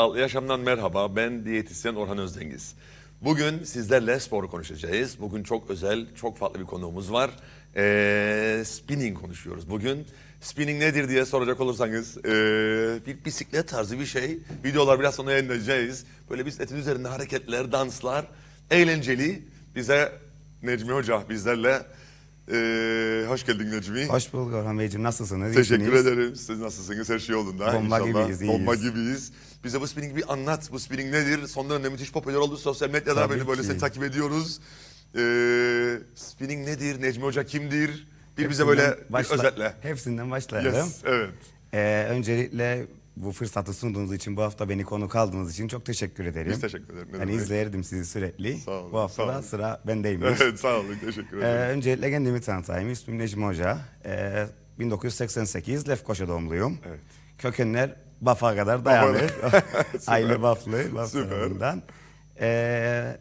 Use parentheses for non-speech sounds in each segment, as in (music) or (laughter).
Sağlıklı Yaşam'dan merhaba. Ben diyetisyen Orhan Özdengiz. Bugün sizlerle spor konuşacağız. Bugün çok özel, çok farklı bir konuğumuz var. Ee, spinning konuşuyoruz bugün. Spinning nedir diye soracak olursanız ee, bir bisiklet tarzı bir şey. Videolar biraz sonra yayınlayacağız. Böyle bisikletin üzerinde hareketler, danslar. Eğlenceli. Bize Necmi Hoca bizlerle ee, hoş geldin Necmi. Hoş bulduk Orhan Beyciğim. Nasılsınız? Teşekkür ederim. Siz nasılsınız? Her şey yolunda. Bomba İnşallah. gibiyiz. Iyiyiz. gibiyiz. Bize bu spinning bir anlat. Bu spinning nedir? Son dönemde müthiş popüler oldu. Sosyal medyadan beni böyle seni takip ediyoruz. Ee, spinning nedir? Necmi Hoca kimdir? Bir hepsinden bize böyle başla, bir özetle. Hepsinden başlayalım. Yes, evet. Ee, öncelikle bu fırsatı sunduğunuz için bu hafta beni konuk aldığınız için çok teşekkür ederim. Biz teşekkür ederim. Yani izlerdim sizi sürekli. Sağ olun. Bu hafta da sıra bendeymiş. (laughs) Evet sağ olun teşekkür ee, ederim. Ee, öncelikle kendimi tanıtayım. İsmim Necmi Hoca. Ee, 1988 Lefkoşa doğumluyum. Evet. Kökenler Baf'a kadar dayanır. Aile (laughs) (laughs) Baflı. Baf Süper. Ee,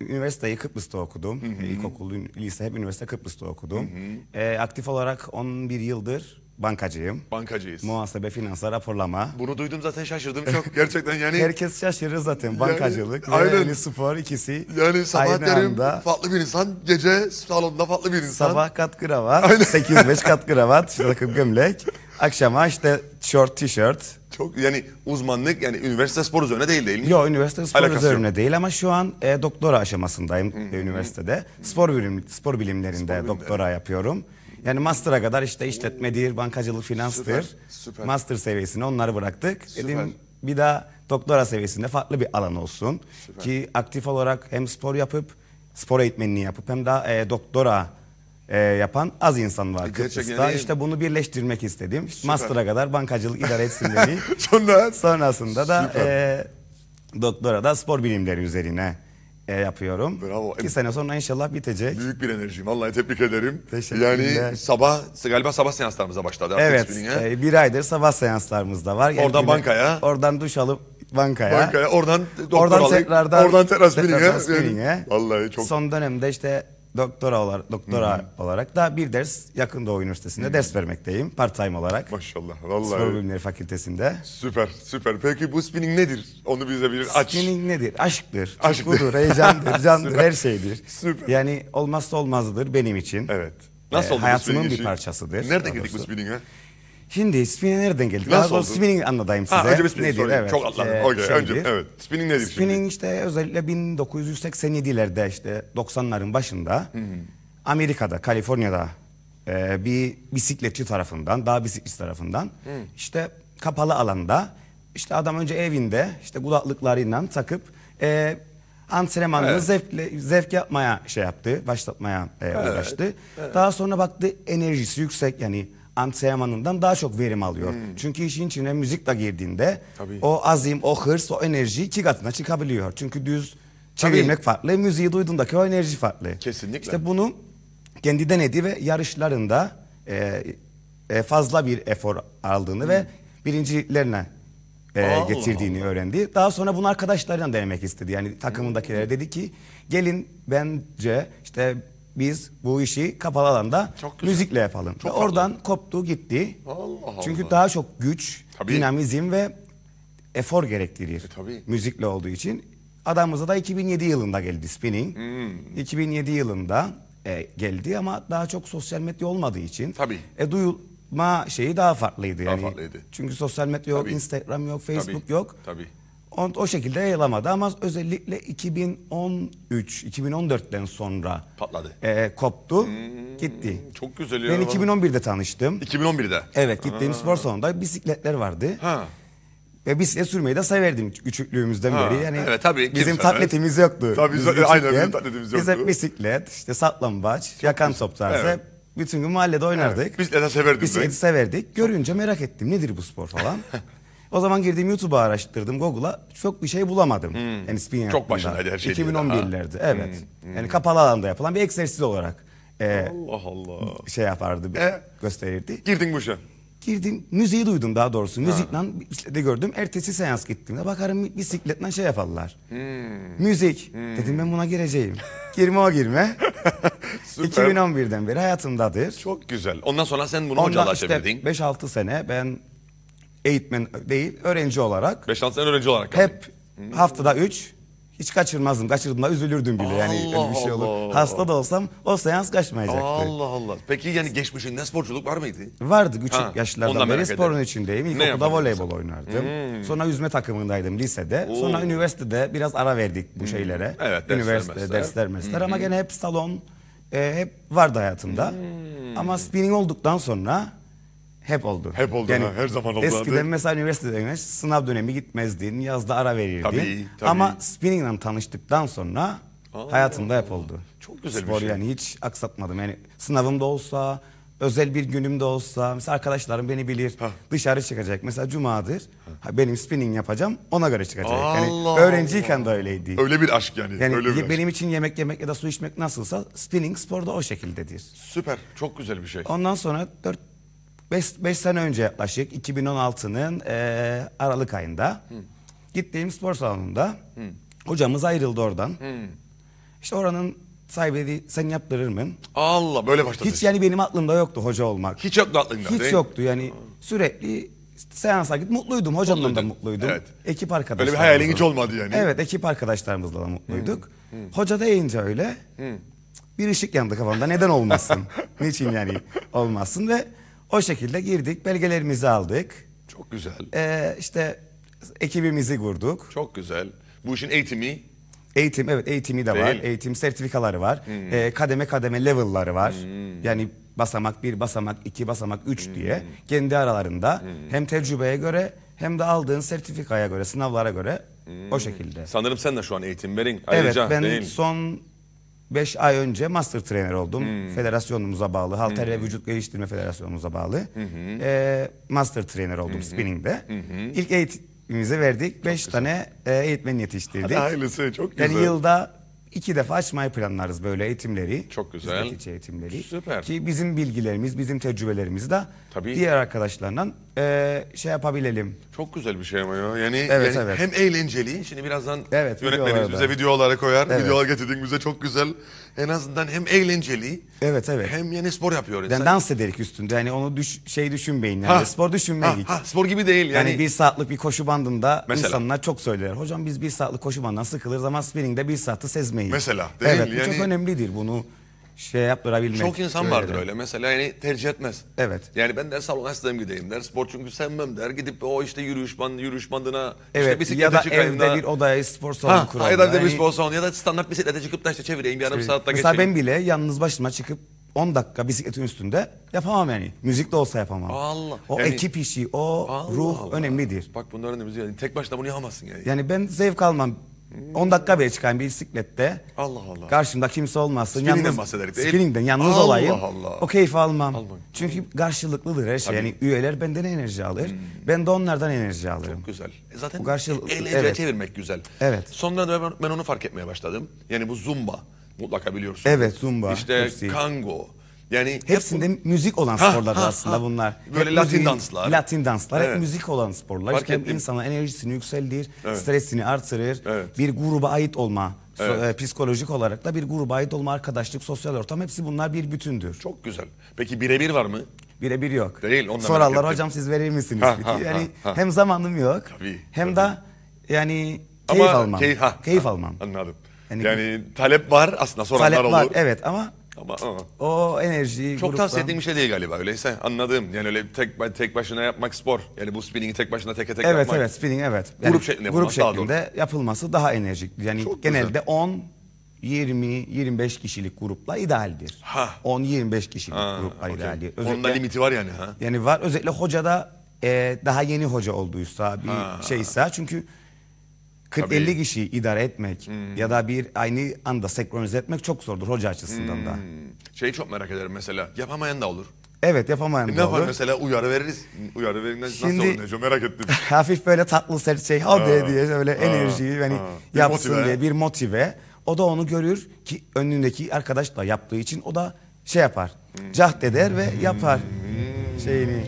üniversiteyi Kıbrıs'ta okudum. Hı hı. Ee, ilkokul, lise hep üniversite Kıbrıs'ta okudum. Hı hı. Ee, aktif olarak 11 yıldır bankacıyım. Bankacıyız. Muhasebe, finanslar, raporlama. Bunu duydum zaten şaşırdım çok (laughs) gerçekten yani. Herkes şaşırır zaten bankacılık. Yani, aynen. Yani spor ikisi. Yani sabah derim anda. farklı bir insan, gece salonda farklı bir insan. Sabah kat kravat, 8-5 kat kravat, takım gömlek. Akşama işte short t-shirt. Çok yani uzmanlık yani üniversite spor üzerine değil değil mi? Yok üniversite spor Alakası üzerine yok. değil ama şu an e, doktora aşamasındayım hmm. üniversitede. Spor bilim spor bilimlerinde spor doktora yapıyorum. Yani master'a kadar işte işletmedir, bankacılık, finanstır. Süper, süper. Master seviyesini onları bıraktık. Süper. Dedim bir daha doktora seviyesinde farklı bir alan olsun. Süper. Ki aktif olarak hem spor yapıp spor eğitmenliği yapıp hem de e, doktora e, yapan az insan var Kıbrıs'ta. Gerçekten- İşte bunu birleştirmek istedim. Master'a kadar bankacılık idare etsin (laughs) dedim. Sonra Sonrasında da e, doktora da spor bilimleri üzerine e, yapıyorum. Bravo. İki sene sonra inşallah bitecek. büyük bir enerji. Vallahi tebrik ederim. Teşekkürler. Yani sabah galiba sabah seanslarımıza başladı. Evet, e, bir aydır sabah seanslarımız da var. Oradan güne- bankaya. Oradan duş alıp bankaya. Bankaya oradan doktor Oradan alayım. tekrardan- oradan tekrar tekrardan spininge. spininge. Vallahi çok Son dönemde işte doktora olarak, doktora hmm. olarak da bir ders Yakın Doğu Üniversitesi'nde hmm. ders vermekteyim. Part time olarak. Maşallah. Vallahi. Spor Bilimleri Fakültesi'nde. Süper, süper. Peki bu spinning nedir? Onu bize bir aç. Spinning nedir? Aşktır. Aşktır. Tutkudur, heyecandır, (laughs) candır, her şeydir. Süper. Yani olmazsa olmazdır benim için. Evet. Ee, Nasıl ee, oldu Hayatımın bir parçasıdır. Nerede girdik bu spinning'e? Şimdi spinning nereden geldik? Nasıl oldu? Spinning anlatayım size. Ha, önce bir spinning nedir? Evet. Çok atladım. Ee, okay. Önce, evet. Spinning nedir spinning şimdi? Spinning işte özellikle 1987'lerde işte 90'ların başında hmm. Amerika'da, Kaliforniya'da e, bir bisikletçi tarafından, daha bisikletçi tarafından hmm. işte kapalı alanda işte adam önce evinde işte kulaklıklarıyla takıp e, antrenmanını evet. zevkle, zevk yapmaya şey yaptı, başlatmaya e, evet. uğraştı. Evet. Daha sonra baktı enerjisi yüksek yani antrenmanından daha çok verim alıyor. Hmm. Çünkü işin içine müzik de girdiğinde Tabii. o azim, o hırs, o enerji iki katına çıkabiliyor. Çünkü düz çevirmek Tabii. farklı, müziği duyduğundaki o enerji farklı. Kesinlikle. İşte bunu kendi denedi ve yarışlarında e, e, fazla bir efor aldığını hmm. ve birincilerine e, Allah getirdiğini Allah. öğrendi. Daha sonra bunu arkadaşlarıyla denemek istedi. Yani takımındakilere hmm. dedi ki gelin bence işte biz bu işi kapalı alanda müzikle yapalım. Çok ve oradan tatlı. koptu gitti. Allah Allah. Çünkü daha çok güç, tabii. dinamizm ve efor gerektirir. E, tabii. Müzikle olduğu için. Adamımıza da 2007 yılında geldi spinning. Hmm. 2007 yılında e, geldi ama daha çok sosyal medya olmadığı için. Tabii. E, duyulma şeyi daha farklıydı. Daha yani. farklıydı. Çünkü sosyal medya yok, Tabii. Instagram yok, Facebook Tabii. yok. Tabii. O, o şekilde yayılamadı ama özellikle 2013, 2014'ten sonra patladı. E, koptu, hmm, gitti. Çok güzel. Ben 2011'de tanıştım. 2011'de? Evet, gittiğim spor salonunda bisikletler vardı. Ha. Ve bisiklet sürmeyi de severdim küçüklüğümüzden ha, beri. Yani evet, tabii, bizim takletimiz yoktu. Tabii biz, biz aynen bizim takletimiz yoktu. Biz hep bisiklet, işte saklambaç, Çok yakan top tarzı. Evet. Bütün gün mahallede oynardık. Evet, bisikleti severdik. Bisikleti severdik. Görünce merak ettim nedir bu spor falan. (laughs) O zaman girdim YouTube'a araştırdım Google'a çok bir şey bulamadım. Hmm. Yani spin Çok başındaydı her şey. 2011'lerdi evet. Hmm, hmm. Yani kapalı alanda yapılan bir egzersiz olarak. E, Allah Allah. Şey yapardı, e? gösterirdi. Girdin bu işe. Girdim, müziği duydum daha doğrusu. Müzikle bisiklete gördüm. Ertesi seans gittiğimde bakarım bisikletle şey yaparlar. Hmm. Müzik. Hmm. Dedim ben buna gireceğim. girme o girme. (laughs) Süper. 2011'den beri hayatımdadır. Çok güzel. Ondan sonra sen bunu Ondan hocalaşabildin. Işte 5-6 sene ben eğitmen değil öğrenci olarak 5-6 sene öğrenci olarak. kaldım. hep haftada 3 hiç kaçırmazdım. Kaçırdığımda üzülürdüm bile yani Allah öyle bir şey olur. Allah. Hasta da olsam o seans kaçmayacaktı. Allah Allah. Peki yani geçmişinde sporculuk var mıydı? Vardı küçük Ha, ondan yaşlardan beri sporun ederim. içindeyim. İlkokulda yapardın voleybol oynardım. Hmm. Sonra yüzme takımındaydım lisede. Sonra üniversitede biraz ara verdik bu hmm. şeylere. Evet, dersler, Üniversite, dersler, mersler. mersler. ama hmm. gene hep salon e, hep vardı hayatımda. Ama spinning olduktan sonra hep oldu. Hep oldu. Yani, ha, her zaman oldu. Eskiden abi. mesela üniversitede sınav dönemi gitmezdin. Yazda ara verirdin. Tabii, tabii. Ama spinningle tanıştıktan sonra Aa, hayatımda hep oldu. Çok güzel Spor bir şey. yani hiç aksatmadım. Yani sınavımda olsa, özel bir günümde olsa, mesela arkadaşlarım beni bilir. Ha. Dışarı çıkacak. Mesela cumadır. Ha. Benim spinning yapacağım. Ona göre çıkacak. Allah yani öğrenciyken Allah. de öyleydi. Öyle bir aşk yani. yani Öyle bir benim aşk. için yemek yemek ya da su içmek nasılsa spinning sporda o şekildedir. Süper. Çok güzel bir şey. Ondan sonra 4 5 sene önce yaklaşık 2016'nın e, Aralık ayında Hı. gittiğim spor salonunda Hı. hocamız ayrıldı oradan. Hı. İşte oranın sahibi dedi sen yaptırır mısın? Allah böyle başladı. Hiç yani benim aklımda yoktu hoca olmak. Hiç yoktu aklımda. Hiç değil? yoktu yani sürekli seansa git mutluydum hocamla Mutluydun. da mutluydum. Evet. Ekip arkadaşlar. Böyle bir hayalin hiç olmadı yani. Evet ekip arkadaşlarımızla da mutluyduk. Hı. Hı. Hoca deyince öyle Hı. bir ışık yandı kafamda neden olmasın? (laughs) Niçin yani olmasın ve o şekilde girdik, belgelerimizi aldık. Çok güzel. Ee, işte ekibimizi kurduk. Çok güzel. Bu işin eğitimi? Eğitim, evet eğitimi de Değil. var. Eğitim sertifikaları var. Hmm. Ee, kademe kademe level'ları var. Hmm. Yani basamak bir, basamak iki, basamak üç hmm. diye kendi aralarında hmm. hem tecrübeye göre hem de aldığın sertifikaya göre, sınavlara göre hmm. o şekilde. Sanırım sen de şu an eğitim verin. Ayrıca, evet, ben değil. son 5 ay önce master trainer oldum. Hmm. Federasyonumuza bağlı. Halter hmm. ve Vücut Geliştirme Federasyonumuza bağlı. Hmm. E, master trainer oldum hmm. spinning'de. Hmm. İlk eğitimimizi verdik. 5 tane e, eğitmen yetiştirdik. Hadi hayırlısı çok güzel. Yani yılda iki defa açmayı planlarız böyle eğitimleri. Çok güzel. Hizmet eğitimleri. Süper. Ki bizim bilgilerimiz, bizim tecrübelerimiz de Tabii. diğer arkadaşlarla e, şey yapabilelim. Çok güzel bir şey ama ya. Yani, evet, yani evet. hem eğlenceli. Şimdi birazdan evet, yönetmenimiz videolarda. bize videoları koyar. Evet. Videolar getirdiğin bize çok güzel en azından hem eğlenceli evet, evet. hem yani spor yapıyor insan. Yani dans ederek üstünde yani onu düş, şey düşünmeyin yani ha. spor düşünmeyin. Ha, ha, spor gibi değil yani. Yani bir saatlik bir koşu bandında Mesela. insanlar çok söyler. Hocam biz bir saatlik koşu bandından sıkılırız ama spinningde bir saati sezmeyiz. Mesela değil evet, yani. Evet çok önemlidir bunu şey yaptırabilmek. Çok insan vardır öyle, öyle. mesela yani tercih etmez. Evet. Yani ben ders salonu hastayım gideyim der. Spor çünkü sevmem der. Gidip o işte yürüyüş bandı, yürüyüş bandına evet. işte bisiklete ya da evde da. bir odaya spor salonu kuralım. Ya da yani... bir spor salonu ya da standart bisiklete çıkıp da işte çevireyim bir yarım saatte geçeyim. Mesela ben bile yalnız başıma çıkıp 10 dakika bisikletin üstünde yapamam yani. Müzik de olsa yapamam. Allah. O yani, ekip işi, o Allah ruh Allah. önemlidir. Bak bunların önemli. Yani tek başına bunu yapamazsın yani. Yani ben zevk almam. 10 dakika bile çıkan bir bisiklette Allah Allah. karşımda kimse olmasın. Spinning'den yalnız, bahsederek de. Spinning'den yalnız Allah olayım. Allah. O keyfi almam. Allah. Çünkü karşılıklıdır her şey. Tabii. Yani üyeler benden enerji alır. Hmm. Ben de onlardan enerji alırım. Çok güzel. E zaten bu karşılıklı, eğlenceye evet. çevirmek güzel. Evet. Sonra da ben, onu fark etmeye başladım. Yani bu zumba mutlaka biliyorsun. Evet zumba. İşte Hepsi. kango. Yani hepsinde hep bu... müzik olan sporlar aslında ha. bunlar. Böyle hep Latin müziğin, danslar. Latin danslar evet. hep müzik olan sporlar. Fark işte ettim. insana enerjisini yükseltir, evet. stresini artırır. Evet. Bir gruba ait olma Evet. E, psikolojik olarak da bir gruba ait olma, arkadaşlık, sosyal ortam hepsi bunlar bir bütündür. Çok güzel. Peki birebir var mı? Birebir yok. Değil. Sorarlar hocam siz verir misiniz? Ha, (laughs) ha, yani ha, ha. hem zamanım yok tabii, hem tabii. de yani keyif ama almam. Key ha, keyif ha, almam. Anladım. Yani, yani talep var aslında soranlar talep var, Evet ama ama o, o enerjiyi Çok gruptan... tavsiye ettiğim bir şey değil galiba öyleyse anladığım Yani öyle tek tek başına yapmak spor. Yani bu spinningi tek başına teke tek evet, yapmak. Evet evet spinning evet. Yani grup şeklinde, grup şeklinde daha yapılması daha enerjik. Yani Çok genelde güzel. 10 20-25 kişilik grupla idealdir. Ha. 10-25 kişilik ha, grupla okay. idealdir. Özellikle, Onun limiti var yani ha. Yani var. Özellikle hocada e, daha yeni hoca olduysa bir ha, şeyse. Çünkü 40-50 kişiyi idare etmek hmm. ya da bir aynı anda senkronize etmek çok zordur hoca açısından hmm. da. Şeyi çok merak ederim mesela yapamayan da olur. Evet yapamayan e, da ne olur. Ne yapar mesela uyarı veririz. Uyarı verinden Şimdi, nasıl olunca merak ettim. (laughs) hafif böyle tatlı sert şey hadi diye böyle ha, enerjiyi yani ha. Bir yapsın motive. diye bir motive. O da onu görür ki önündeki arkadaş da yaptığı için o da şey yapar. Hmm. Caht eder ve yapar hmm. şeyini.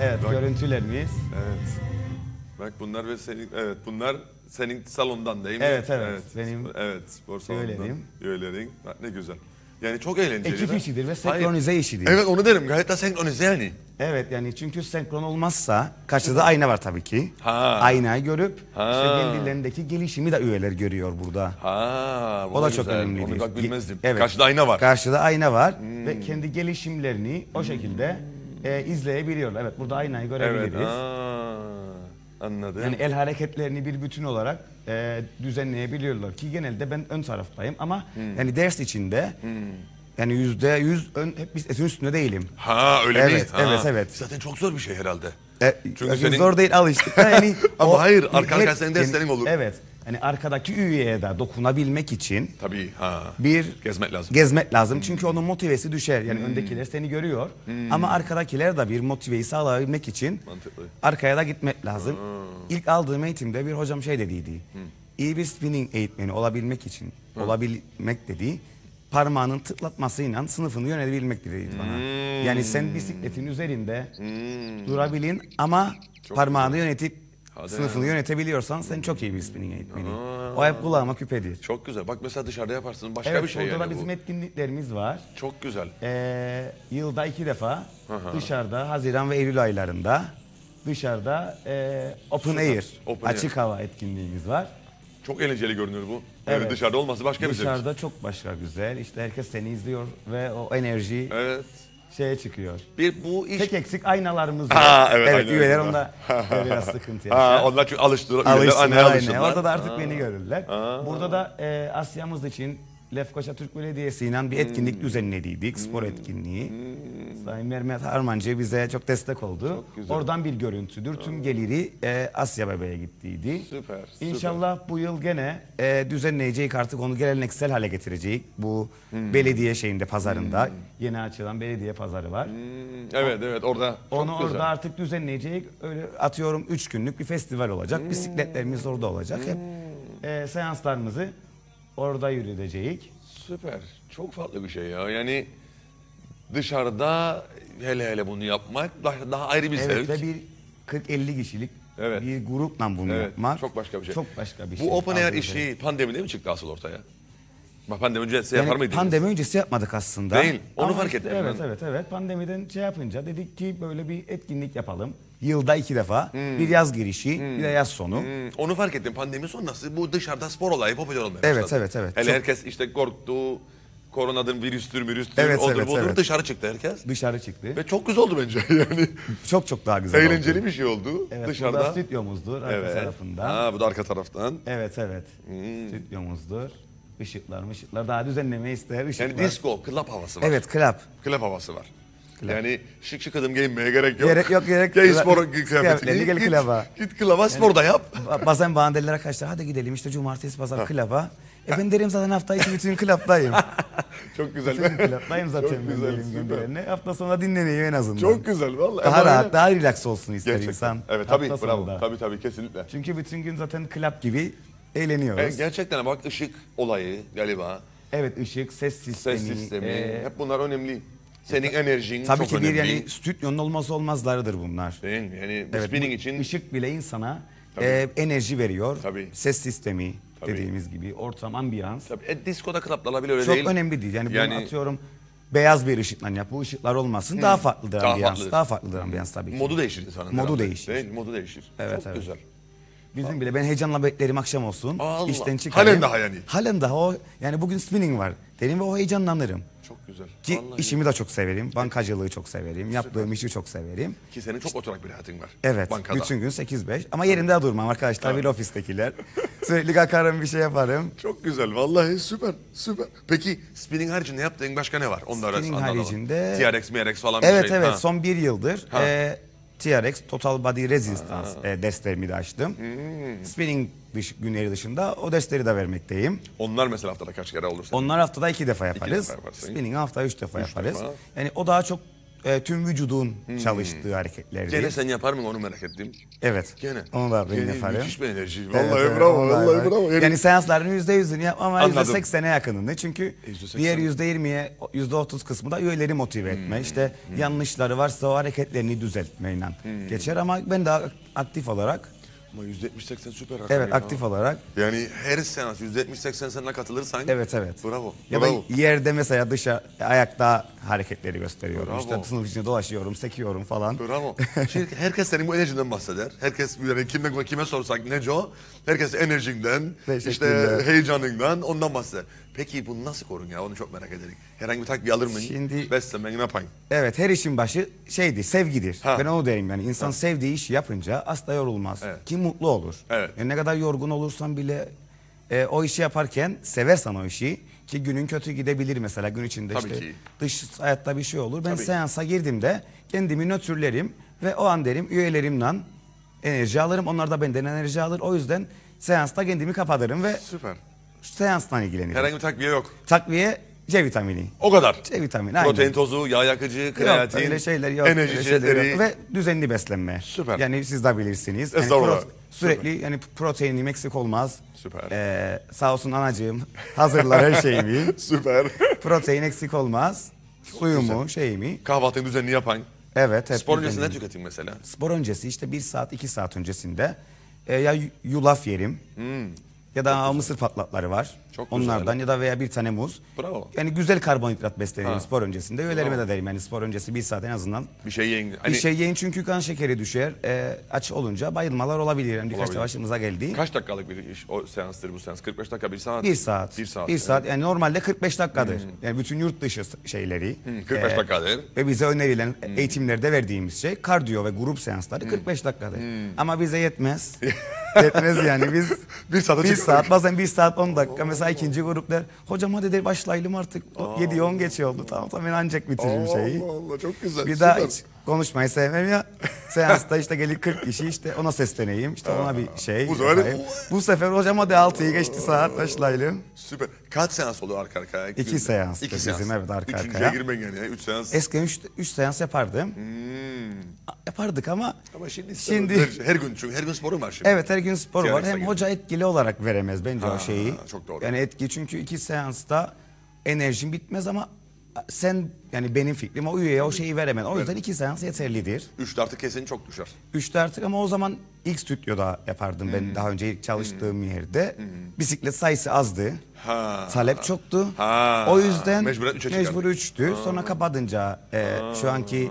Evet Bak. görüntülerimiz. Evet. Bak bunlar ve senin evet bunlar senin salondan değil mi? Evet evet. evet benim evet spor salonundan. Üyelerin. Bak ne güzel. Yani çok eğlenceli. Ekip işidir ve senkronize Hayır. işidir. Evet onu derim gayet de senkronize yani. Evet yani çünkü senkron olmazsa karşıda ayna var tabii ki. Ha. Aynayı görüp ha. işte kendilerindeki gelişimi de üyeler görüyor burada. Ha. O da güzel. çok önemli. Onu bak bilmezdim. Evet. Karşıda ayna var. Karşıda ayna var hmm. ve kendi gelişimlerini o şekilde hmm. e, izleyebiliyorlar. Evet burada aynayı görebiliriz. Evet. Ha. Anladım. Yani el hareketlerini bir bütün olarak e, düzenleyebiliyorlar ki genelde ben ön taraftayım ama hmm. yani ders içinde hmm. yani yüzde yüz ön, hep biz üstünde değilim. Ha öyle evet, mi? Evet, ha. evet, evet. Zaten çok zor bir şey herhalde. E, Çünkü senin... zor değil al işte. Yani (laughs) ama o, hayır arka arka senin derslerin olur. Evet hani arkadaki üyeye de dokunabilmek için Tabii, ha. bir gezmek lazım. Gezmek lazım. Hmm. Çünkü onun motivesi düşer. Yani hmm. öndekiler seni görüyor hmm. ama arkadakiler de bir motiveyi sağlayabilmek için Mantıklı. arkaya da gitmek lazım. Hmm. İlk aldığım eğitimde bir hocam şey dediydi. Hmm. İyi bir spinning eğitmeni olabilmek için, hmm. olabilmek dediği parmağının tıklatmasıyla sınıfını yönetebilmek dedi bana. Hmm. Yani sen bisikletin üzerinde hmm. durabilin ama Çok parmağını güzel. yönetip Hadi sınıfını ya. yönetebiliyorsan sen çok iyi bir spinning eğitmeni. O hep kulağıma küpedir. Çok güzel. Bak mesela dışarıda yaparsın. başka evet, bir şey yani Evet, da bizim bu. etkinliklerimiz var. Çok güzel. Ee, yılda iki defa Aha. dışarıda Haziran ve Eylül aylarında dışarıda e, open Süper. air, open açık hava etkinliğimiz var. Çok eğlenceli görünüyor bu. Ee, evet. Yani dışarıda olması başka dışarıda bir şey. Dışarıda çok başka güzel. İşte herkes seni izliyor ve o enerji. Evet şeye çıkıyor. Bir bu iş... Tek eksik aynalarımız var. Ha, evet, evet aynen, üyeler onda (laughs) biraz sıkıntı yaşıyor. Ha, onlar çünkü alıştırıyor. Alışsınlar, alışsınlar. Orada da artık ha. beni görürler. Ha. Burada da e, Asya'mız için Lefkoşa Türk Belediyesi ile bir etkinlik hmm. düzenlediydik. Spor hmm. etkinliği. Hmm. Sayın Mehmet Armancı bize çok destek oldu. Çok güzel. Oradan bir görüntüdür. Tüm geliri e, Asya Bebe'ye gittiydi. Süper. İnşallah süper. bu yıl gene e, düzenleyecek artık onu geleneksel hale getirecek. Bu hmm. belediye şeyinde pazarında hmm. yeni açılan belediye pazarı var. Hmm. Evet evet orada. Çok onu güzel. orada artık düzenleyecek. Öyle atıyorum 3 günlük bir festival olacak. Hmm. Bisikletlerimiz orada olacak. Hmm. Hep e, seanslarımızı orada yürüteceğiz. Süper. Çok farklı bir şey ya. Yani Dışarıda hele hele bunu yapmak daha, daha ayrı bir evet, zevk. Evet bir 40-50 kişilik evet. bir grupla bunu evet, yapmak. Çok başka bir şey. Çok başka bir Bu şey. Bu open air işi şey. pandemide mi çıktı asıl ortaya? Bak pandemi öncesi şey yani yapar mıydınız? Pandemi öncesi yapmadık aslında. Değil. Onu Ama fark ettim. Evet ben. evet evet. Pandemiden şey yapınca dedik ki böyle bir etkinlik yapalım. Yılda iki defa. Hmm. Bir yaz girişi, hmm. bir de yaz sonu. Hmm. Onu fark ettim. Pandemi sonrası bu dışarıda spor olayı popüler olmaya başladı. Evet evet evet. Hele Çok... herkes işte korktu, koronadır, virüstür, mürüstür, evet, odur evet, budur evet. dışarı çıktı herkes. Dışarı çıktı. Ve çok güzel oldu bence (laughs) yani. Çok çok daha güzel Eğlenceli oldu. bir şey oldu evet, dışarıda. Bu da stüdyomuzdur arka evet. tarafından. Ha, bu da arka taraftan. Evet evet hmm. stüdyomuzdur. Işıklar ışıklar daha düzenleme ister ışıklar. Yani disco, club havası var. Evet club. Club havası var. Club. Yani şık şık adım giyinmeye gerek yok. Gerek yok gerek. (laughs) Gel spor kıyafetini gel klaba. Git, git klaba yani, spor da yap. Bazen bandellere kaçtı hadi gidelim işte cumartesi pazar klaba. E ben derim zaten hafta içi bütün klaptayım. (laughs) Çok güzel. Bütün klaptayım zaten Çok ben güzel, derim Hafta sonunda dinleneyim en azından. Çok güzel vallahi. Daha rahat, daha relax olsun ister Gerçekten. insan. Evet tabii hafta bravo. Sonunda. Tabii tabii kesinlikle. Çünkü bütün gün zaten klap gibi eğleniyoruz. E, gerçekten bak ışık olayı galiba. Evet ışık, ses sistemi. Ses sistemi. E... Hep bunlar önemli. Senin enerjin Tabii çok ki bir önemli. yani stüdyonun olmazsa olmazlarıdır bunlar. Değil Yani evet, spinning için. Işık bile insana e, enerji veriyor. Tabii. Ses sistemi, Tabii. dediğimiz gibi ortam ambiyans. Tabii, e, diskoda klapta olabilir öyle Çok değil. Çok önemli değil. Yani, yani... atıyorum beyaz bir ışıkla yap. Bu ışıklar olmasın. Hmm. Daha farklıdır daha ambiyans. Farklı. Daha farklıdır ambiyans tabii ki. Modu değişir insanın. Modu değişir. Değil, modu değişir. Evet, Çok evet. güzel. Bizim bile ben heyecanla beklerim akşam olsun. Allah. İşten çıkarım. Halen daha yani. Halen daha o yani bugün spinning var derim ve o heyecanlanırım. Çok güzel. Ki Vallahi işimi de çok severim. E, bankacılığı çok severim. Süper. Yaptığım işi çok severim. Ki senin çok oturak bir hayatın var. Evet. Bankada. Bütün gün 8-5. Ama yerinde evet. durmam arkadaşlar. Tabii. Evet. Bir ofistekiler. Sürekli kalkarım bir şey yaparım. Çok güzel. Vallahi süper. Süper. Peki spinning haricinde yaptığın başka ne var? Onlar spinning haricinde. TRX, MRX falan evet, bir şey. Evet evet. Son bir yıldır. Ha. E, TRX Total Body Resistance e, derslerimi de açtım. Hmm. Spinning dış, günleri dışında o dersleri de vermekteyim. Onlar mesela haftada kaç kere olur? Senin? Onlar haftada iki defa yaparız. İki defa Spinning haftada üç defa üç yaparız. Defa. Yani o daha çok e, tüm vücudun hmm. çalıştığı hareketler Gene sen yapar mı onu merak ettim. Evet. Gene. Onu da benim yaparım. Müthiş bir enerji. Vallahi evet, bravo, vallahi, vallahi bravo. Yani, yani seansların %100'ünü yapmam ama %80'e yakınında. Çünkü %80. diğer %20'ye, %30 kısmı da üyeleri motive etme. Hmm. İşte hmm. yanlışları varsa o hareketlerini düzeltme inan. Hmm. Geçer ama ben daha aktif olarak ama 170 80 süper rakam. Evet ya. aktif olarak. Yani her seans 170 80 sana katılırsan. Evet evet. Bravo. Ya bravo. da yerde mesela dışa ayakta hareketleri gösteriyorum. Bravo. İşte sınıf içinde dolaşıyorum, sekiyorum falan. Bravo. (laughs) Şimdi herkes senin bu enerjinden bahseder. Herkes yani kime, kime sorsak Neco, herkes enerjinden, işte heyecanından ondan bahseder. Peki bunu nasıl korun ya? Onu çok merak ederim. Herhangi bir takviye alır mıyım? Şimdi beslenmeyi ne yapayım? Evet her işin başı şeydi sevgidir. Ha. Ben onu derim yani. insan ha. sevdiği iş yapınca asla yorulmaz. Evet. Ki mutlu olur. Evet. Yani e, ne kadar yorgun olursan bile e, o işi yaparken seversen o işi ki günün kötü gidebilir mesela gün içinde Tabii işte ki. dış hayatta bir şey olur. Ben Tabii. seansa de kendimi nötrlerim ve o an derim üyelerimden enerji alırım. Onlar da benden enerji alır. O yüzden seansta kendimi kapatırım ve Süper seansla ilgileniyor. Herhangi bir takviye yok. Takviye C vitamini. O kadar. C vitamini aynen. Protein tozu, yağ yakıcı, kreatin, yok, öyle şeyler yok, enerji şeyleri. Yok. Ve düzenli beslenme. Süper. Yani siz de bilirsiniz. Yani pro- sürekli Süper. yani proteinim eksik olmaz. Süper. Ee, sağ olsun anacığım hazırlar her şeyimi. (laughs) Süper. Protein eksik olmaz. Çok Suyumu, şeyimi. Kahvaltını düzenli yapan. Evet. Hep Spor düzenli. öncesi ne tüketin mesela? Spor öncesi işte bir saat iki saat öncesinde e, ya yulaf yerim. Hmm ya da Mısır patlatları var. Çok güzel. Onlardan ya da veya bir tane muz. Bravo. Yani güzel karbonhidrat beslenelim spor öncesinde. Öğlerime de derim yani spor öncesi bir saat en azından. Bir şey yiyin. Hani Bir şey yiyin çünkü kan şekeri düşer. Ee, aç olunca bayılmalar olabilir. Yani birkaç Olabilir. başımıza geldi. kaç dakikalık bir iş o seanstır bu seans? 45 dakika bir saat. Bir saat. Bir saat. Bir saat Yani normalde 45 dakikadır. Hmm. Yani bütün yurt dışı şeyleri. Hı, hmm, 45 e, dakikadır. Ve bize önerilen hmm. eğitimlerde verdiğimiz şey kardiyo ve grup seansları 45 dakikadır. Ama bize yetmez. (laughs) yetmez yani biz Bir saat. bir çıkıyoruz. saat bazen bir saat 10 dakika mesela dersa ikinci grup der. Hocam hadi de başlayalım artık. 7-10 geçiyor oldu. Tamam tamam ben ancak bitiririm şeyi. Allah Allah çok güzel. Bir daha süper konuşmayı sevmem ya. Seansta işte gelir 40 kişi işte ona sesleneyim. İşte ona bir şey. Bu sefer, yapayım. bu sefer hocam hadi 6'yı geçti saat başlayalım. Süper. Kaç seans oluyor arka arkaya? İki, seans. İki seans. Bizim, evet arka Üçüncüye arkaya. girmen yani. Üç seans. Eskiden üç, üç seans yapardım. Hmm. Yapardık ama. Ama şimdi, şimdi her gün çünkü her gün sporu var şimdi. Evet her gün sporu var. Hem hoca etkili olarak veremez bence ha, o şeyi. Çok doğru. Yani etki çünkü iki seansta enerjin bitmez ama sen yani benim fikrim o üyeye o şeyi veremez. O yüzden iki seans yeterlidir. Üçte artık kesin çok düşer. Üçte artık ama o zaman ilk stüdyoda yapardım ben hmm. daha önce ilk çalıştığım hmm. yerde. Hmm. Bisiklet sayısı azdı. Ha. Talep çoktu. Ha. O yüzden mecbur üçtü. Sonra kapadınca e, şu anki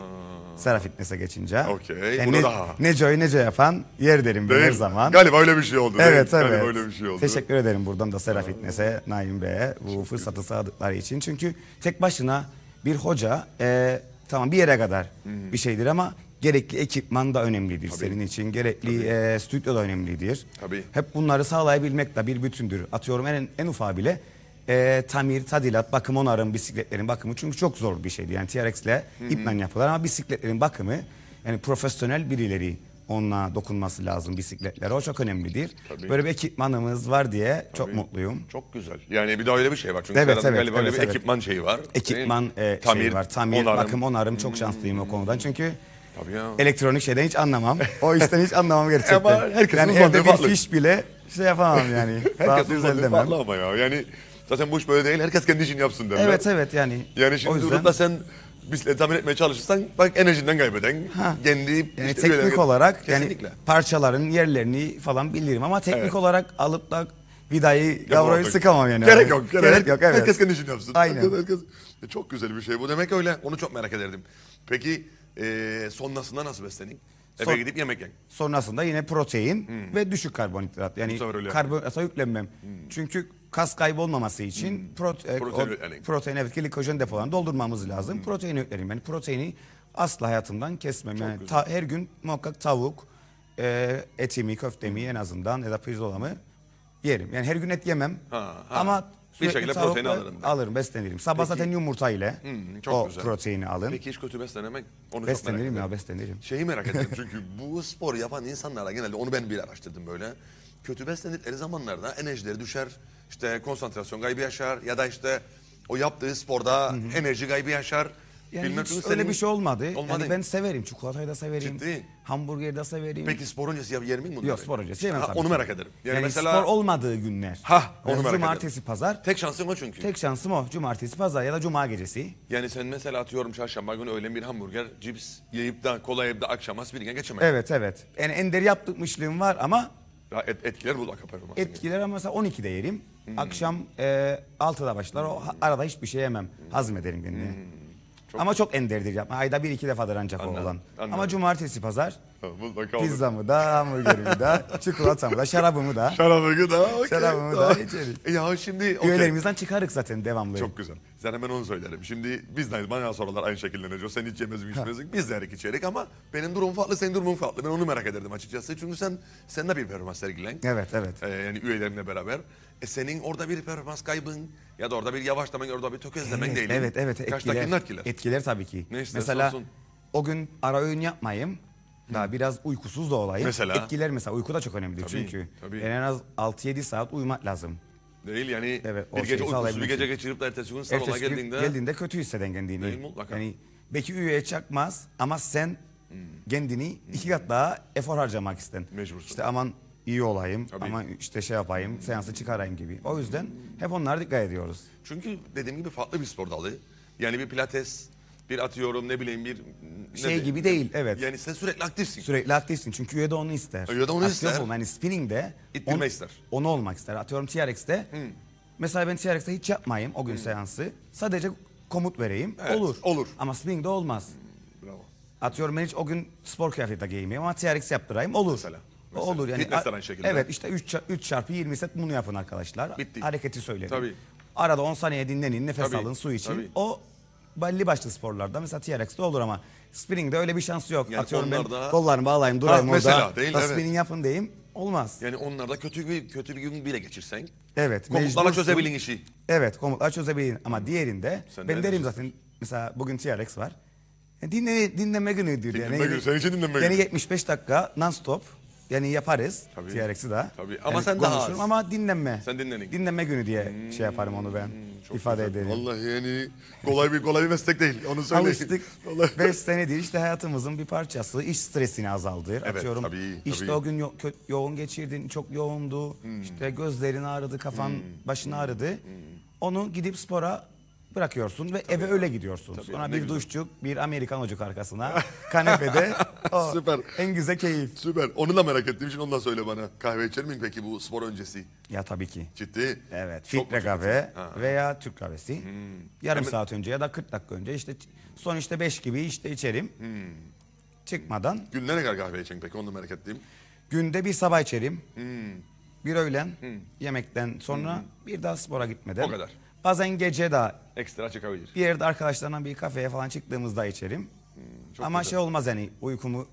Sara Fitness'e geçince. Okey. Yani e, ne, daha. Neco'yu Neco yapan yer derim ben her zaman. Galiba öyle bir şey oldu. Evet değil? evet. öyle bir şey oldu. Teşekkür ederim buradan da Sera Fitness'e, Naim Bey'e bu Çünkü... fırsatı sağladıkları için. Çünkü tek başına bir hoca e, tamam bir yere kadar hmm. bir şeydir ama gerekli ekipman da önemlidir Tabii. senin için. Gerekli e, stüdyo da önemlidir. Tabii. Hep bunları sağlayabilmek de bir bütündür. Atıyorum en, en ufağı bile e, tamir, tadilat, bakım onarım bisikletlerin bakımı çünkü çok zor bir şeydi. Yani TRX ile ipmen yapılır ama bisikletlerin bakımı yani profesyonel birileri onunla dokunması lazım bisikletlere. O çok önemlidir. Tabii. Böyle bir ekipmanımız var diye çok mutluyum. Çok güzel. Yani bir daha öyle bir şey var. Çünkü evet, evet, galiba evet, öyle bir evet. ekipman şeyi var. Ekipman e, şey tamir, şeyi var. Tamir, onarım. bakım, onarım. Çok hmm. şanslıyım hmm. o konudan. Çünkü Tabii ya. elektronik şeyden hiç anlamam. O işten hiç anlamam (laughs) gerçekten. ama herkesin yani evde bir fiş bile şey yapamam yani. (laughs) herkesin farklı ama ya. Yani Zaten bu iş böyle değil. Herkes kendi işini yapsın derler. Evet evet yani. Yani şimdi o yüzden... da sen biz tamir etmeye çalışırsan bak enerjinden kaybeden ha. kendi yani işte teknik böyle, olarak kesinlikle. yani parçaların yerlerini falan bilirim ama teknik evet. olarak alıp da vidayı gavroyu sıkamam yani. Gerek yok. Gerek, gerek yok. Evet. Herkes kendi işini yapsın. Aynen. Herkes, herkes. Çok güzel bir şey bu. Demek öyle. Onu çok merak ederdim. Peki e, sonrasında nasıl beslenin? Eve gidip yemek yen. Sonrasında yine protein hmm. ve düşük karbonhidrat. Yani karbonhidrata yüklenmem. Hmm. Çünkü kas kaybolmaması için hmm. prote, protein, o, yani. protein evet glikojen depolarını doldurmamız lazım. Hmm. Protein öğütlerim yani proteini asla hayatımdan kesmem. yani ta, her gün muhakkak tavuk, e, etimi, köftemi hmm. en azından ya da pirzolamı yerim. Yani her gün et yemem ha, ha. ama bir şekilde proteini alırım. Ben. Alırım, beslenirim. Sabah Peki. zaten yumurta ile hmm, çok o güzel. proteini alın. Peki hiç kötü beslenemek onu beslenirim ya, beslenirim. Şeyi merak ettim çünkü bu spor yapan insanlara genelde onu ben bir araştırdım böyle kötü beslenir beslenildikleri zamanlarda enerjileri düşer. İşte konsantrasyon kaybı yaşar ya da işte o yaptığı sporda Hı-hı. enerji kaybı yaşar. Yani Bilmem hiç öyle bir şey olmadı. olmadı. Yani ben severim. Çikolatayı da severim. Ciddi. Hamburgeri de severim. Peki spor öncesi yer miyim bunları? Yok spor öncesi yemem tabii. Onu merak ederim. Yani, yani mesela... spor olmadığı günler. Ha onu yani merak Cumartesi ederim. pazar. Tek şansın o çünkü. Tek şansım o. Cumartesi pazar ya da cuma gecesi. Yani sen mesela atıyorum çarşamba günü öğlen bir hamburger, cips yiyip de kola evde akşam asbirine geçemez. Evet evet. Yani ender yaptıkmışlığım var ama Et, etkiler bu da performansını. Etkiler ama mesela 12'de yerim. Hmm. Akşam e, 6'da başlar. O, arada hiçbir şey yemem. Hmm. Hazmederim kendimi. Hmm. Çok Ama çok enderdir yapma. Ayda bir iki defadır ancak anladım, o olan. Anladım. Ama cumartesi pazar pizza mı da, hamburgerimi da, (laughs) çikolatamı da, şarabımı da. şarabımı da. Okay, şarabımı da içerim. E ya şimdi okay. üyelerimizden çıkarık zaten devamlı. Çok güzel. Sen hemen onu söylerim. Şimdi biz de bana sorarlar aynı şekilde ne diyor Sen hiç yemez mi içmezsin. Biz de yerik içerik ama benim durumum farklı, senin durumun farklı. Ben onu merak ederdim açıkçası. Çünkü sen sen de bir performans sergilen. Evet, evet. Ee, yani üyelerimle beraber. E senin orada bir performans kaybın ya da orada bir yavaşlaman, orada bir tökezlemen evet, değil. Evet, evet. etkiler, etkiler. Etkiler tabii ki. Ne Mesela olsun. o gün ara öğün yapmayayım. Daha Hı. biraz uykusuz da olayım. Mesela? Etkiler mesela. Uyku da çok önemli tabii, çünkü. Tabii. en az 6-7 saat uyumak lazım. Değil yani evet, bir gece uykusuz bir gece geçirip de ertesi gün salona geldiğinde... geldiğinde kötü hisseden kendini. Değil mutlaka. Yani belki üyeye çakmaz ama sen hmm. kendini hmm. iki kat daha efor harcamak isten. Mecbursun. İşte aman iyi olayım Tabii. ama işte şey yapayım, seansı çıkarayım gibi. O yüzden hep onlara dikkat ediyoruz. Çünçünkü dediğim gibi farklı bir spor dalı. Yani bir pilates, bir atıyorum ne bileyim bir... Ne şey bileyim, gibi değil evet. Yani sen sürekli aktifsin. Sürekli aktifsin çünkü üye de onu ister. Üye de onu Aktif ister. Olma. Yani spinning'de... İttirme onu, ister. Onu olmak ister. Atıyorum TRX'de... Hmm. Mesela ben TRX'de hiç yapmayayım o gün hmm. seansı. Sadece komut vereyim. Evet, olur. Olur. Ama spinning de olmaz. Hmm, bravo. Atıyorum ben hiç o gün spor kıyafeti de giymeyeyim ama TRX yaptırayım. Olur. Mesela. Mesela. Olur yani. Fitness de şekilde. Evet işte 3, çarpı 20 set bunu yapın arkadaşlar. Bitti. Hareketi söyledim. Tabii. Arada 10 saniye dinlenin, nefes Tabii. alın, su için. Tabii. O belli başlı sporlarda mesela TRX'de olur ama spring'de öyle bir şans yok. Yani Atıyorum ben da... bağlayayım durayım ha, mesela, orada. Mesela değil evet. yapın diyeyim. Olmaz. Yani onlarda kötü bir kötü bir gün bile geçirsen. Evet. Komutlarla çözebilin işi. Evet komutlarla çözebilin ama diğerinde Sen ben derim zaten mesela bugün TRX var. Dinle, dinleme günü diyor. Dinleme yani, günü senin için dinleme yani günü. Yani 75 dakika non stop yani yaparız Tabii. TRX'i daha. Tabii. Ama Yani sen daha konuşurum az. Ama dinlenme. Sen dinlenin. Dinlenme günü diye hmm, şey yaparım onu ben. ifade ederim. Vallahi yani kolay bir kolay bir meslek değil. Onu söyleyeyim. Alıştık. (laughs) Vallahi. 5 senedir işte hayatımızın bir parçası. İş stresini azaldı. Atıyorum tabii, İşte tabii. o gün yo- kö- yoğun geçirdin, çok yoğundu. Hmm. İşte gözlerin ağrıdı, kafan hmm. başın ağrıdı. Onu gidip spora bırakıyorsun ve Tabii eve ya. öyle gidiyorsun. Tabii Sonra bir güzel. duşçuk, bir Amerikanocuk arkasına, kanepede. (laughs) O, Süper. En güzel keyif. Süper. Onu da merak ettiğim için onu da söyle bana. Kahve içer miyim peki bu spor öncesi? Ya tabii ki. Ciddi? Evet. Çok filtre kahve ha. veya Türk kahvesi. Hmm. Yarım Hemen... saat önce ya da 40 dakika önce işte son işte 5 gibi işte içerim. Hmm. Çıkmadan. Günde ne kadar kahve içeceksin peki onu da merak ettiğim. Günde bir sabah içerim. Hmm. Bir öğlen hmm. yemekten sonra hmm. bir daha spora gitmeden. O kadar. Bazen gece de, Ekstra çıkabilir. Bir yerde arkadaşlarımla bir kafeye falan çıktığımızda içerim. Hmm, Ama güzel. şey olmaz yani uykumu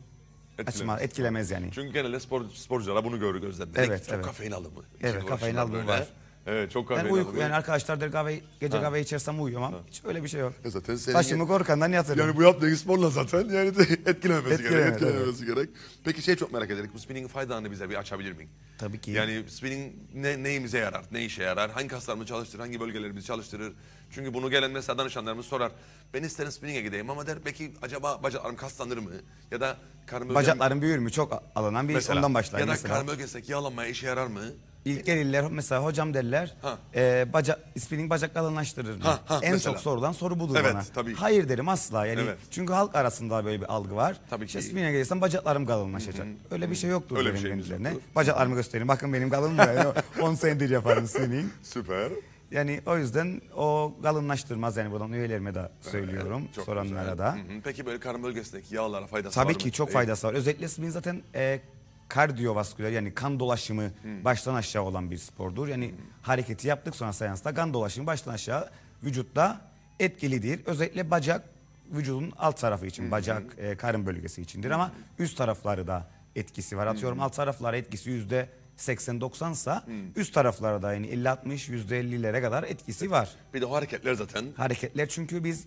etkilemez. etkilemez yani. Çünkü genelde spor, sporculara bunu görür gözlemler. Evet, Çok evet. kafein alımı. Evet, kafein alımı var. Evet çok kahve yani, uyku, yani arkadaşlar der kahve, gece ha. kahve içersem uyuyorum ama Hiç öyle bir şey yok. E zaten senin... Başımı korkandan yatırım. Yani bu yaptığın sporla zaten yani de etkilememesi, (laughs) etkilememesi gerek. Etkilememesi evet. gerek. Peki şey çok merak ederim. Bu spinning'in faydalarını bize bir açabilir miyim? Tabii ki. Yani spinning ne, neyimize yarar? Ne işe yarar? Hangi kaslarımızı çalıştırır? Hangi bölgelerimizi çalıştırır? Çünkü bunu gelen mesela danışanlarımız sorar. Ben isterim spinning'e gideyim ama der peki acaba bacaklarım kaslanır mı? Ya da karın bölgem... Bacaklarım büyür mü? Çok alanan bir mesela, iş ondan başlar. Ya da mesela. karın bölgesindeki yağlanmaya işe yarar mı? İlkel iller mesela hocam derler. E, baca, spinning bacak kalınlaştırır. mı? Ha, ha, en mesela. çok sorulan soru budur evet, bana. Tabii. Hayır derim asla. Yani evet. çünkü halk arasında böyle bir algı var. Tabii ki. İşte spinning'e gelirsem bacaklarım kalınlaşacak. Hı -hı. Öyle bir şey yoktur Öyle benim bir Yoktur. Bacaklarımı göstereyim. Bakın benim kalın mı Yani 10 (laughs) senedir yaparım spinning. Süper. Yani o yüzden o kalınlaştırmaz yani buradan üyelerime de söylüyorum evet, soranlara güzel. da. Hı hı. Peki böyle karın bölgesindeki yağlara faydası Tabii var mı? Tabii ki çok e, faydası var. Özellikle spinning zaten e, kardiyovasküler yani kan dolaşımı hmm. baştan aşağı olan bir spordur. Yani hmm. hareketi yaptık sonra seansta kan dolaşımı baştan aşağı vücutta etkilidir. Özellikle bacak vücudun alt tarafı için hmm. bacak e, karın bölgesi içindir ama üst tarafları da etkisi var. Atıyorum alt taraflara etkisi yüzde 80-90 ise üst taraflara da yani 50-60 %50'lere kadar etkisi var. Bir de hareketler zaten. Hareketler çünkü biz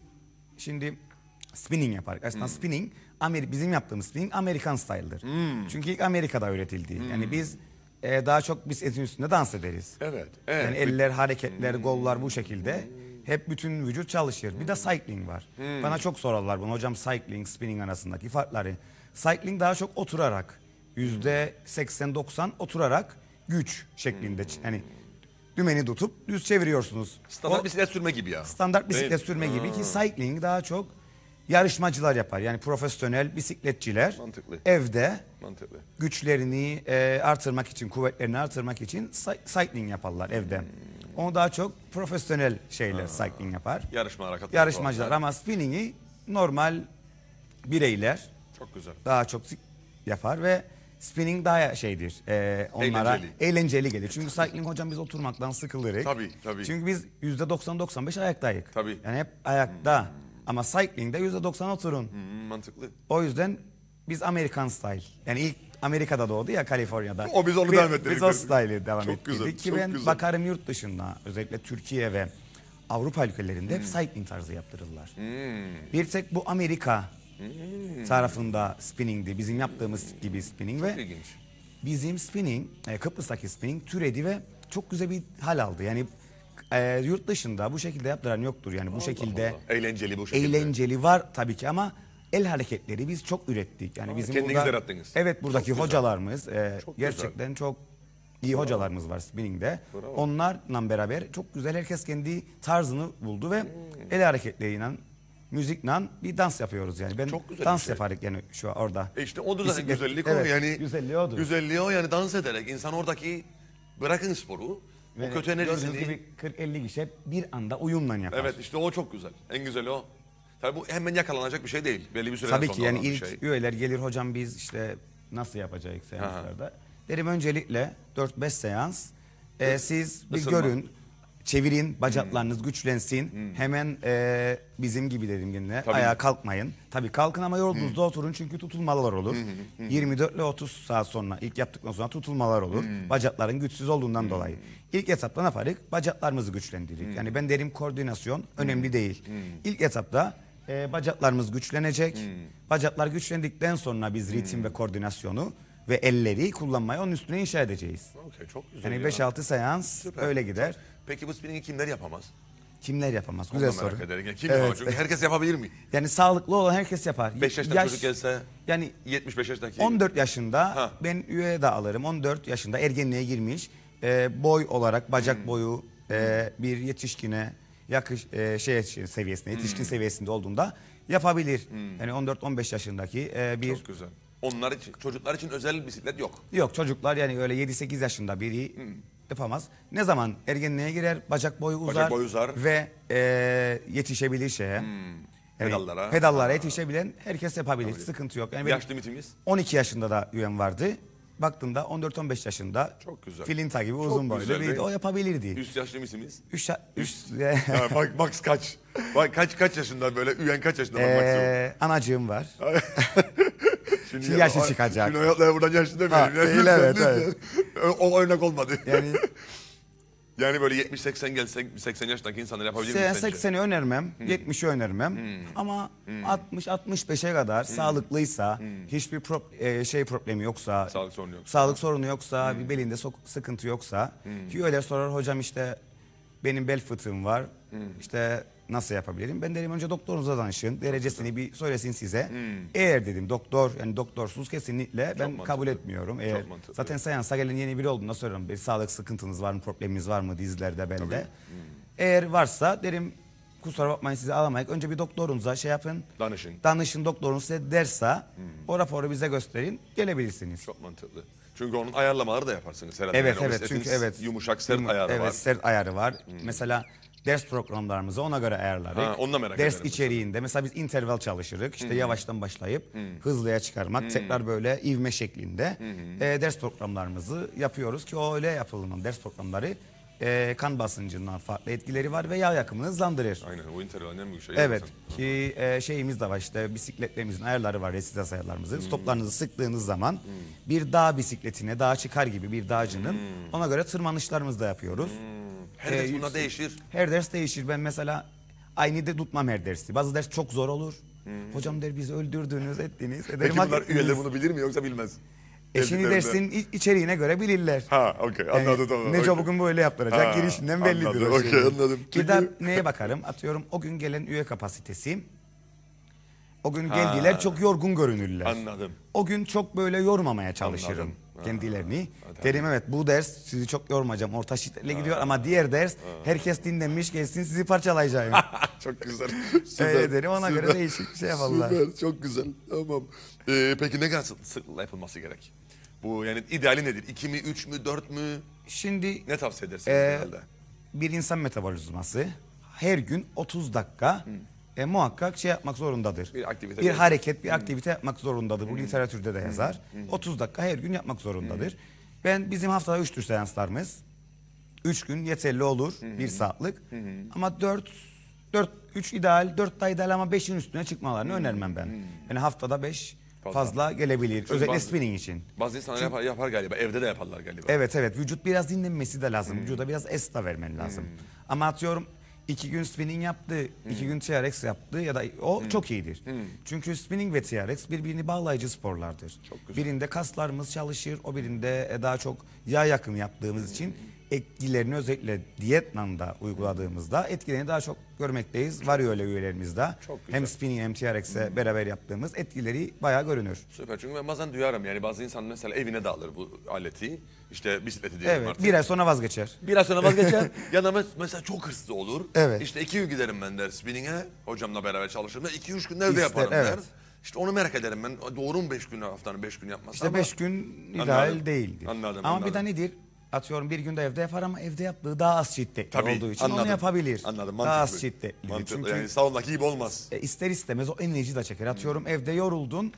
şimdi Spinning yapar. Aslında hmm. spinning Ameri bizim yaptığımız spinning Amerikan style'dır. Hmm. Çünkü ilk Amerika'da üretildi. Hmm. Yani biz e, daha çok biz etin üstünde dans ederiz. Evet. evet. Yani eller, hareketler, hmm. gollar bu şekilde. Hep bütün vücut çalışır. Hmm. Bir de hmm. cycling var. Hmm. Bana çok sorarlar bunu. Hocam cycling, spinning arasındaki farkları. Cycling daha çok oturarak. Yüzde seksen doksan oturarak güç şeklinde. Hmm. Yani dümeni tutup düz çeviriyorsunuz. Standart o, bisiklet sürme gibi ya. Standart bisiklet Değil. sürme gibi ki hmm. cycling daha çok yarışmacılar yapar. Yani profesyonel bisikletçiler Mantıklı. evde Mantıklı. güçlerini e, artırmak için, kuvvetlerini artırmak için cycling yaparlar evde. Hmm. Onu daha çok profesyonel şeyler ha. cycling yapar. Yarışma harekatları. Yarışmacılar ama spinning'i normal bireyler çok güzel. Daha çok yapar ve spinning daha şeydir. E, onlara eğlenceli. eğlenceli gelir. Çünkü cycling hocam biz oturmaktan sıkılırız. Tabii tabii. Çünkü biz %90-95 ayaktayız. Tabii. Yani hep ayakta. Hmm ama cycling'de %90 oturun. Hmm, mantıklı. O yüzden biz Amerikan style. Yani ilk Amerika'da doğdu ya Kaliforniya'da. O biz onu devam ettik. Biz o style'i devam ettik. Çok güzel. Ki çok ben güzel. bakarım yurt dışında özellikle Türkiye ve Avrupa ülkelerinde hmm. hep cycling tarzı yaptırırlar. Hmm. Bir tek bu Amerika hmm. tarafında spinning'di. Bizim yaptığımız hmm. gibi spinning çok ve ilginç. bizim spinning, e, Kıbrıs'taki spinning türedi ve çok güzel bir hal aldı. Yani e, yurt dışında bu şekilde yaptıran yoktur. Yani bu Allah şekilde Allah. eğlenceli bu şekilde. Eğlenceli var tabii ki ama el hareketleri biz çok ürettik. Yani bizim kendiniz burada, yarattınız. Evet buradaki çok hocalarımız e, çok gerçekten güzel. çok iyi Bravo. hocalarımız var spinning'de. Bravo. Onlarla beraber çok güzel herkes kendi tarzını buldu ve hmm. el hareketleriyle müzikle bir dans yapıyoruz yani. Ben Çok güzel dans şey. yaparak yani şu orada. E işte odur zaten Bisiklet. güzellik evet, o yani. Güzelliği odur. Güzelliği o yani dans ederek insan oradaki bırakın sporu o yani kötü enerjisini... gibi 40-50 kişi bir anda uyumla yapar. Evet işte o çok güzel. En güzeli o. Tabii bu hemen yakalanacak bir şey değil. Belli bir süreden Tabii ki yani ilk şey. üyeler gelir hocam biz işte nasıl yapacağız seanslarda. Derim öncelikle 4-5 seans. E, siz bir Isınma. görün çevirin, hmm. bacaklarınız güçlensin. Hmm. Hemen e, bizim gibi dedim yine Tabii. ayağa kalkmayın. Tabii kalkın ama yorulduğunuzda hmm. oturun çünkü tutulmalar olur. 24 ile 30 saat sonra ilk yaptıktan sonra tutulmalar olur. Bacakların güçsüz olduğundan dolayı. İlk etapta ne yaparız? Bacaklarımızı güçlendirir. Yani ben derim koordinasyon önemli değil. İlk etapta e, bacaklarımız güçlenecek. Bacaklar güçlendikten sonra biz ritim ve koordinasyonu ve elleri kullanmayı onun üstüne inşa edeceğiz. Okey, çok güzel Yani 5-6 seans öyle gider. Peki bu spinning'i kimler yapamaz? Kimler yapamaz? Güzel soru. Merak ederim. Kim evet. yapar? Çünkü herkes yapabilir mi? Yani sağlıklı olan herkes yapar. 5 yaşta Yaş, çocuk gelse yani 75 yaşındaki. 14 yaşında ha. ben üye de alırım. 14 yaşında ergenliğe girmiş. E, boy olarak bacak hmm. boyu e, hmm. bir yetişkine yakış e, şey seviyesinde yetişkin hmm. seviyesinde olduğunda yapabilir. Hmm. Yani 14-15 yaşındaki e, bir Çok güzel. Onlar için çocuklar için özel bisiklet yok. Yok çocuklar yani öyle 7-8 yaşında biri hmm yapamaz. Ne zaman ergenliğe girer, bacak boyu uzar, bacak boyu uzar. ve e, yetişebilir şeye. Hmm. Yani pedallara. yetişebilen herkes yapabilir. Yapabilir. Sıkıntı yok. Yani Yaş limitimiz? 12 yaşında da üyem vardı. Baktığında 14-15 yaşında Çok güzel. filinta gibi Çok uzun boylu biriydi. O yapabilirdi. Üst yaş limitimiz? Üst, ya, üst, üst. (laughs) bak, max kaç? Bak, kaç kaç yaşında böyle üyen kaç yaşında? Ee, anacığım var. (laughs) Şimdi, şimdi yaşlı çıkacak. Şimdi hayatlara buradan yaşlı demeyelim. Ha, değil, evet, evet. o örnek olmadı. Yani (laughs) yani böyle 70-80 gelse 80 yaşındaki insanlar yapabilir mi sence? 80'i önermem, hmm. 70'i önermem. Hmm. Ama hmm. 60-65'e kadar hmm. sağlıklıysa, hmm. hiçbir pro e, şey problemi yoksa, sağlık sorunu yoksa, sağlık sorunu yoksa hmm. bir belinde sıkıntı yoksa, hmm. ki öyle sorar hocam işte benim bel fıtığım var, hmm. işte nasıl yapabilirim? Ben dedim önce doktorunuza danışın. Derecesini bir söylesin size. Hmm. Eğer dedim doktor yani doktorsuz kesinlikle Çok ben mantıklı. kabul etmiyorum. Eğer zaten seansa gelen yeni biri olduğunda sorarım. Bir sağlık sıkıntınız var mı? Probleminiz var mı dizlerde bende? Hmm. Eğer varsa derim kusura bakmayın sizi alamayız. Önce bir doktorunuza şey yapın. Danışın. Danışın doktorunuz size derse hmm. o raporu bize gösterin. Gelebilirsiniz. Çok mantıklı. Çünkü onun ayarlamaları da yaparsınız herhalde. Evet yani evet çünkü evet. Yumuşak sert Yum, ayarı evet, var. Evet sert ayarı var. Hmm. Mesela Ders programlarımızı ona göre ayarladık. Ha, onunla merak Ders ederim içeriğinde mesela. biz interval çalışırız. İşte hmm. yavaştan başlayıp hmm. hızlıya çıkarmak. Hmm. Tekrar böyle ivme şeklinde hmm. e, ders programlarımızı yapıyoruz ki o öyle yapılmalı. Ders programları e, kan basıncından farklı etkileri var ve yağ yakımını hızlandırır. Aynen o interval önemli bir şey. Evet Hı. ki e, şeyimiz de var işte bisikletlerimizin ayarları var resistans ayarlarımızın. Hmm. Stoplarınızı sıktığınız zaman hmm. bir dağ bisikletine dağa çıkar gibi bir dağcının hmm. ona göre tırmanışlarımızı da yapıyoruz. Hmm. Her ee, ders buna değişir. Her ders değişir. Ben mesela aynı de tutmam her dersi. Bazı ders çok zor olur. Hmm. Hocam der bizi öldürdünüz ettiniz. Peki bunlar üyeler bunu bilir mi yoksa bilmez? Eşini dersin içeriğine göre bilirler. Ha okey Yani anladım tamam. Neco okey. bugün böyle yaptıracak Ha, girişinden bellidir. o anladım, okey, anladım. Bir daha neye bakarım? Atıyorum o gün gelen üye kapasitesi. O gün geldiler çok yorgun görünürler. Anladım. O gün çok böyle yormamaya çalışırım kendilerini. Derim evet bu ders sizi çok yormayacağım. Orta şiddetle gidiyor ama diğer ders herkes dinlenmiş gelsin sizi parçalayacağım. (laughs) Çok güzel. Öyle derim ona göre değişik bir şey vallahi. Süper çok güzel tamam. Ee, peki ne kadar sıklıkla yapılması gerek? Bu yani ideali nedir? İki mi, üç mü, dört mü? Şimdi ne tavsiye edersiniz e, genelde? Bir insan metabolizması her gün 30 dakika hmm. e, muhakkak şey yapmak zorundadır. Bir aktivite. Bir hareket, bir hmm. aktivite yapmak zorundadır. Hmm. Bu literatürde de hmm. yazar. Hmm. 30 dakika her gün yapmak zorundadır. Hmm. Ben bizim haftada üç tür seanslarımız. 3 gün yeterli olur. Hmm. bir saatlik. Hı Ama dört dört üç ideal, dört da ideal ama beşin üstüne çıkmalarını hı. önermem ben. Hı. Yani haftada beş fazla, gelebilir. Çünkü Özellikle bazı, spinning için. Bazı insanlar yapar, yapar galiba. Evde de yaparlar galiba. Evet evet. Vücut biraz dinlenmesi de lazım. Hmm. Vücuda biraz esna vermen lazım. Hmm. Ama atıyorum iki gün spinning yaptı, hmm. iki gün TRX yaptı ya da o hmm. çok iyidir. Hmm. Çünkü spinning ve TRX birbirini bağlayıcı sporlardır. Çok güzel. Birinde kaslarımız çalışır, o birinde e, daha çok yağ yakımı yaptığımız hmm. için etkilerini özellikle Vietnam'da uyguladığımızda etkilerini daha çok görmekteyiz. Var öyle üyelerimizde. Hem spinning hem TRX'e beraber yaptığımız etkileri bayağı görünür. Süper çünkü ben bazen duyarım yani bazı insan mesela evine de alır bu aleti. İşte bisikleti diyelim evet, artık. ay sonra vazgeçer. Bir ay sonra vazgeçer. (laughs) ya da mesela çok hırslı olur. Evet. İşte iki gün giderim ben der spinning'e. Hocamla beraber çalışırım. da iki üç gün evde İster, yaparım evet. der. İşte onu merak ederim ben. Doğru mu beş gün haftanın beş gün yapması? İşte ama... beş gün ideal anladım. değildir. Anladım, ama bir de nedir? atıyorum bir günde evde yapar ama evde yaptığı daha az ciddi. Tabii, olduğu için anladım. onu yapabilir. Anladım. Mantıklı. Daha az şiddetli. Mantıklı. Çünkü yani salondaki gibi olmaz. E, istemez o enerji de çeker. Atıyorum hmm. evde yoruldun.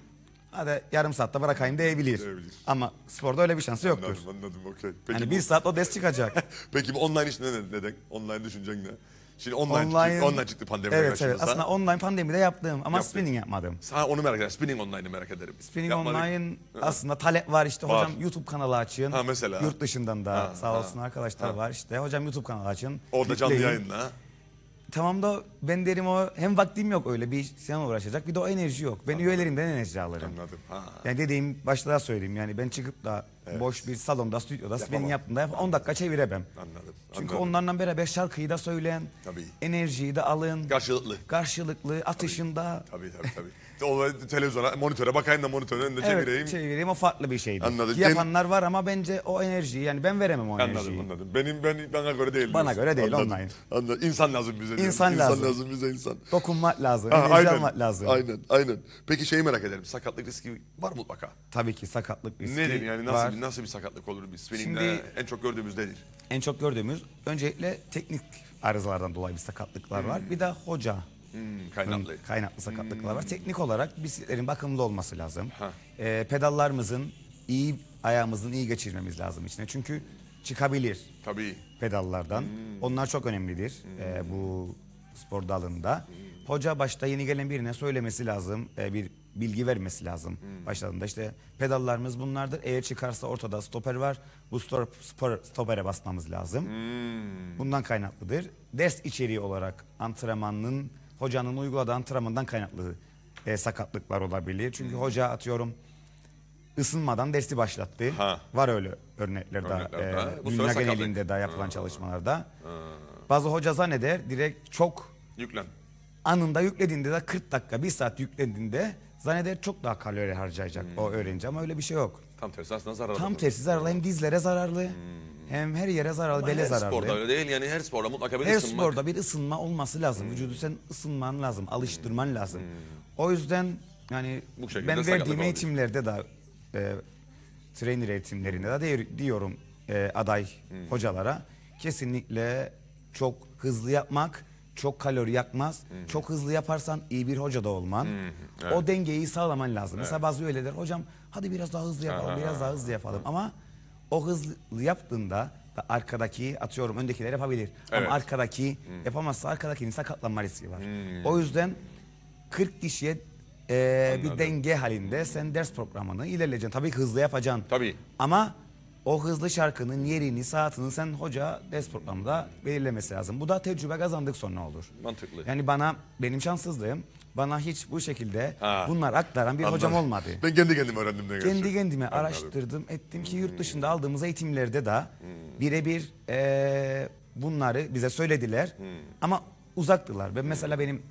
Hadi yarım saatte bırakayım diyebilir. Deyebilir. Ama sporda öyle bir şansı anladım, yoktur. Anladım anladım okey. Yani bu... bir saat o ders çıkacak. (laughs) Peki bu online iş ne, neden? Online düşüncen ne? Şimdi online, online, çıktı, online çıktı pandemi evet, karşımıza. Evet aslında online pandemide yaptım ama Yaptın. spinning yapmadım. Sana onu merak ederim. Spinning online'ı merak ederim. Spinning Yapmadık. online aslında talep var işte var. hocam YouTube kanalı açın. Ha mesela. Yurt dışından da ha, sağ olsun ha. arkadaşlar ha. var işte. Hocam YouTube kanalı açın. Orada canlı yayınla. Tamam da ben derim o hem vaktim yok öyle bir sinema şey uğraşacak bir de o enerji yok. Ben Anladım. üyelerimden enerji alırım. Anladım. Ha. Yani dediğim başta da söyleyeyim yani ben çıkıp da Evet. Boş bir salonda, stüdyoda, benim yaptığımda yap, 10 dakika çeviremem. Anladım. Çünkü anladım. onlarla beraber şarkıyı da söyleyen tabii. enerjiyi de alın. Karşılıklı. Karşılıklı, atışında. Tabii tabii tabii o televizyona, monitöre bakayım da monitörün önünde evet, çevireyim. çevireyim o farklı bir şeydir. Anladım. Ki yapanlar var ama bence o enerjiyi yani ben veremem o anladım, enerjiyi. Anladım anladım. Benim ben bana göre değil. Bana göre değil anladım, online. Anladım. İnsan lazım bize. İnsan, lazım. İnsan lazım bize insan. Dokunmak lazım. Ha, aynen, lazım. Aynen aynen. Peki şeyi merak ederim. Sakatlık riski var mutlaka. Tabii ki sakatlık riski Ne Nedir yani nasıl var. Bir, nasıl bir sakatlık olur biz? Şimdi en çok gördüğümüz nedir? En çok gördüğümüz öncelikle teknik arızalardan dolayı bir sakatlıklar hmm. var. Bir de hoca Hmm, kaynaklı. Kaynaklı sakatlıklar hmm. var. Teknik olarak bisikletlerin bakımlı olması lazım. E, pedallarımızın iyi ayağımızın iyi geçirmemiz lazım içine. Çünkü çıkabilir Tabii. pedallardan. Hmm. Onlar çok önemlidir hmm. e, bu spor dalında. Hmm. Hoca başta yeni gelen birine söylemesi lazım. E, bir bilgi vermesi lazım hmm. başladığında. işte pedallarımız bunlardır. Eğer çıkarsa ortada stoper var. Bu stop, spor, stopere basmamız lazım. Hmm. Bundan kaynaklıdır. Ders içeriği olarak antrenmanın hocanın uyguladığı antrenmandan kaynaklı e, sakatlıklar olabilir. Çünkü hmm. hoca atıyorum ısınmadan dersi başlattı. Ha. Var öyle örnekler, örnekler e, daha. E, dünya genelinde daha yapılan ha. çalışmalarda. Ha. Bazı hoca zanneder direkt çok yüklen. Anında yüklediğinde de 40 dakika, 1 saat yüklediğinde zanneder çok daha kalori harcayacak hmm. o öğrenci ama öyle bir şey yok. Tam tersi aslında zararlı. Tam tersi zararlı hem dizlere zararlı. Hmm hem her yere zararlı, bele her zararlı. Her sporda öyle değil yani her sporda mutlaka bir her ısınmak. Her sporda bir ısınma olması lazım. Hmm. Vücudu sen ısınman lazım, hmm. alıştırman lazım. Hmm. O yüzden yani Bu ben verdiğim eğitimlerde de e, trainer eğitimlerinde de diyorum e, aday hmm. hocalara kesinlikle çok hızlı yapmak, çok kalori yakmaz. Hmm. Çok hızlı yaparsan iyi bir hoca da olman. Hmm. Evet. O dengeyi sağlaman lazım. Evet. Mesela bazı öyledir, hocam hadi biraz daha hızlı yapalım, Aha. biraz daha hızlı yapalım Aha. ama o hızlı yaptığında da arkadaki atıyorum öndekiler yapabilir. Evet. Ama arkadaki hmm. yapamazsa insan katlanma riski var. Hmm. O yüzden 40 kişiye e, bir denge halinde sen ders programını ilerleyeceksin. Tabii ki hızlı yapacaksın. Tabii. Ama o hızlı şarkının yerini, saatini sen hoca ders programında belirlemesi lazım. Bu da tecrübe kazandık sonra olur. Mantıklı. Yani bana, benim şanssızlığım bana hiç bu şekilde ha. bunlar aktaran bir Anladım. hocam olmadı. Ben kendi kendime öğrendim de. Kendi gerçi. kendime Anladım. araştırdım, ettim ki yurt hmm. dışında aldığımız eğitimlerde de hmm. birebir e, bunları bize söylediler. Hmm. Ama uzaktılar. Ben mesela hmm. benim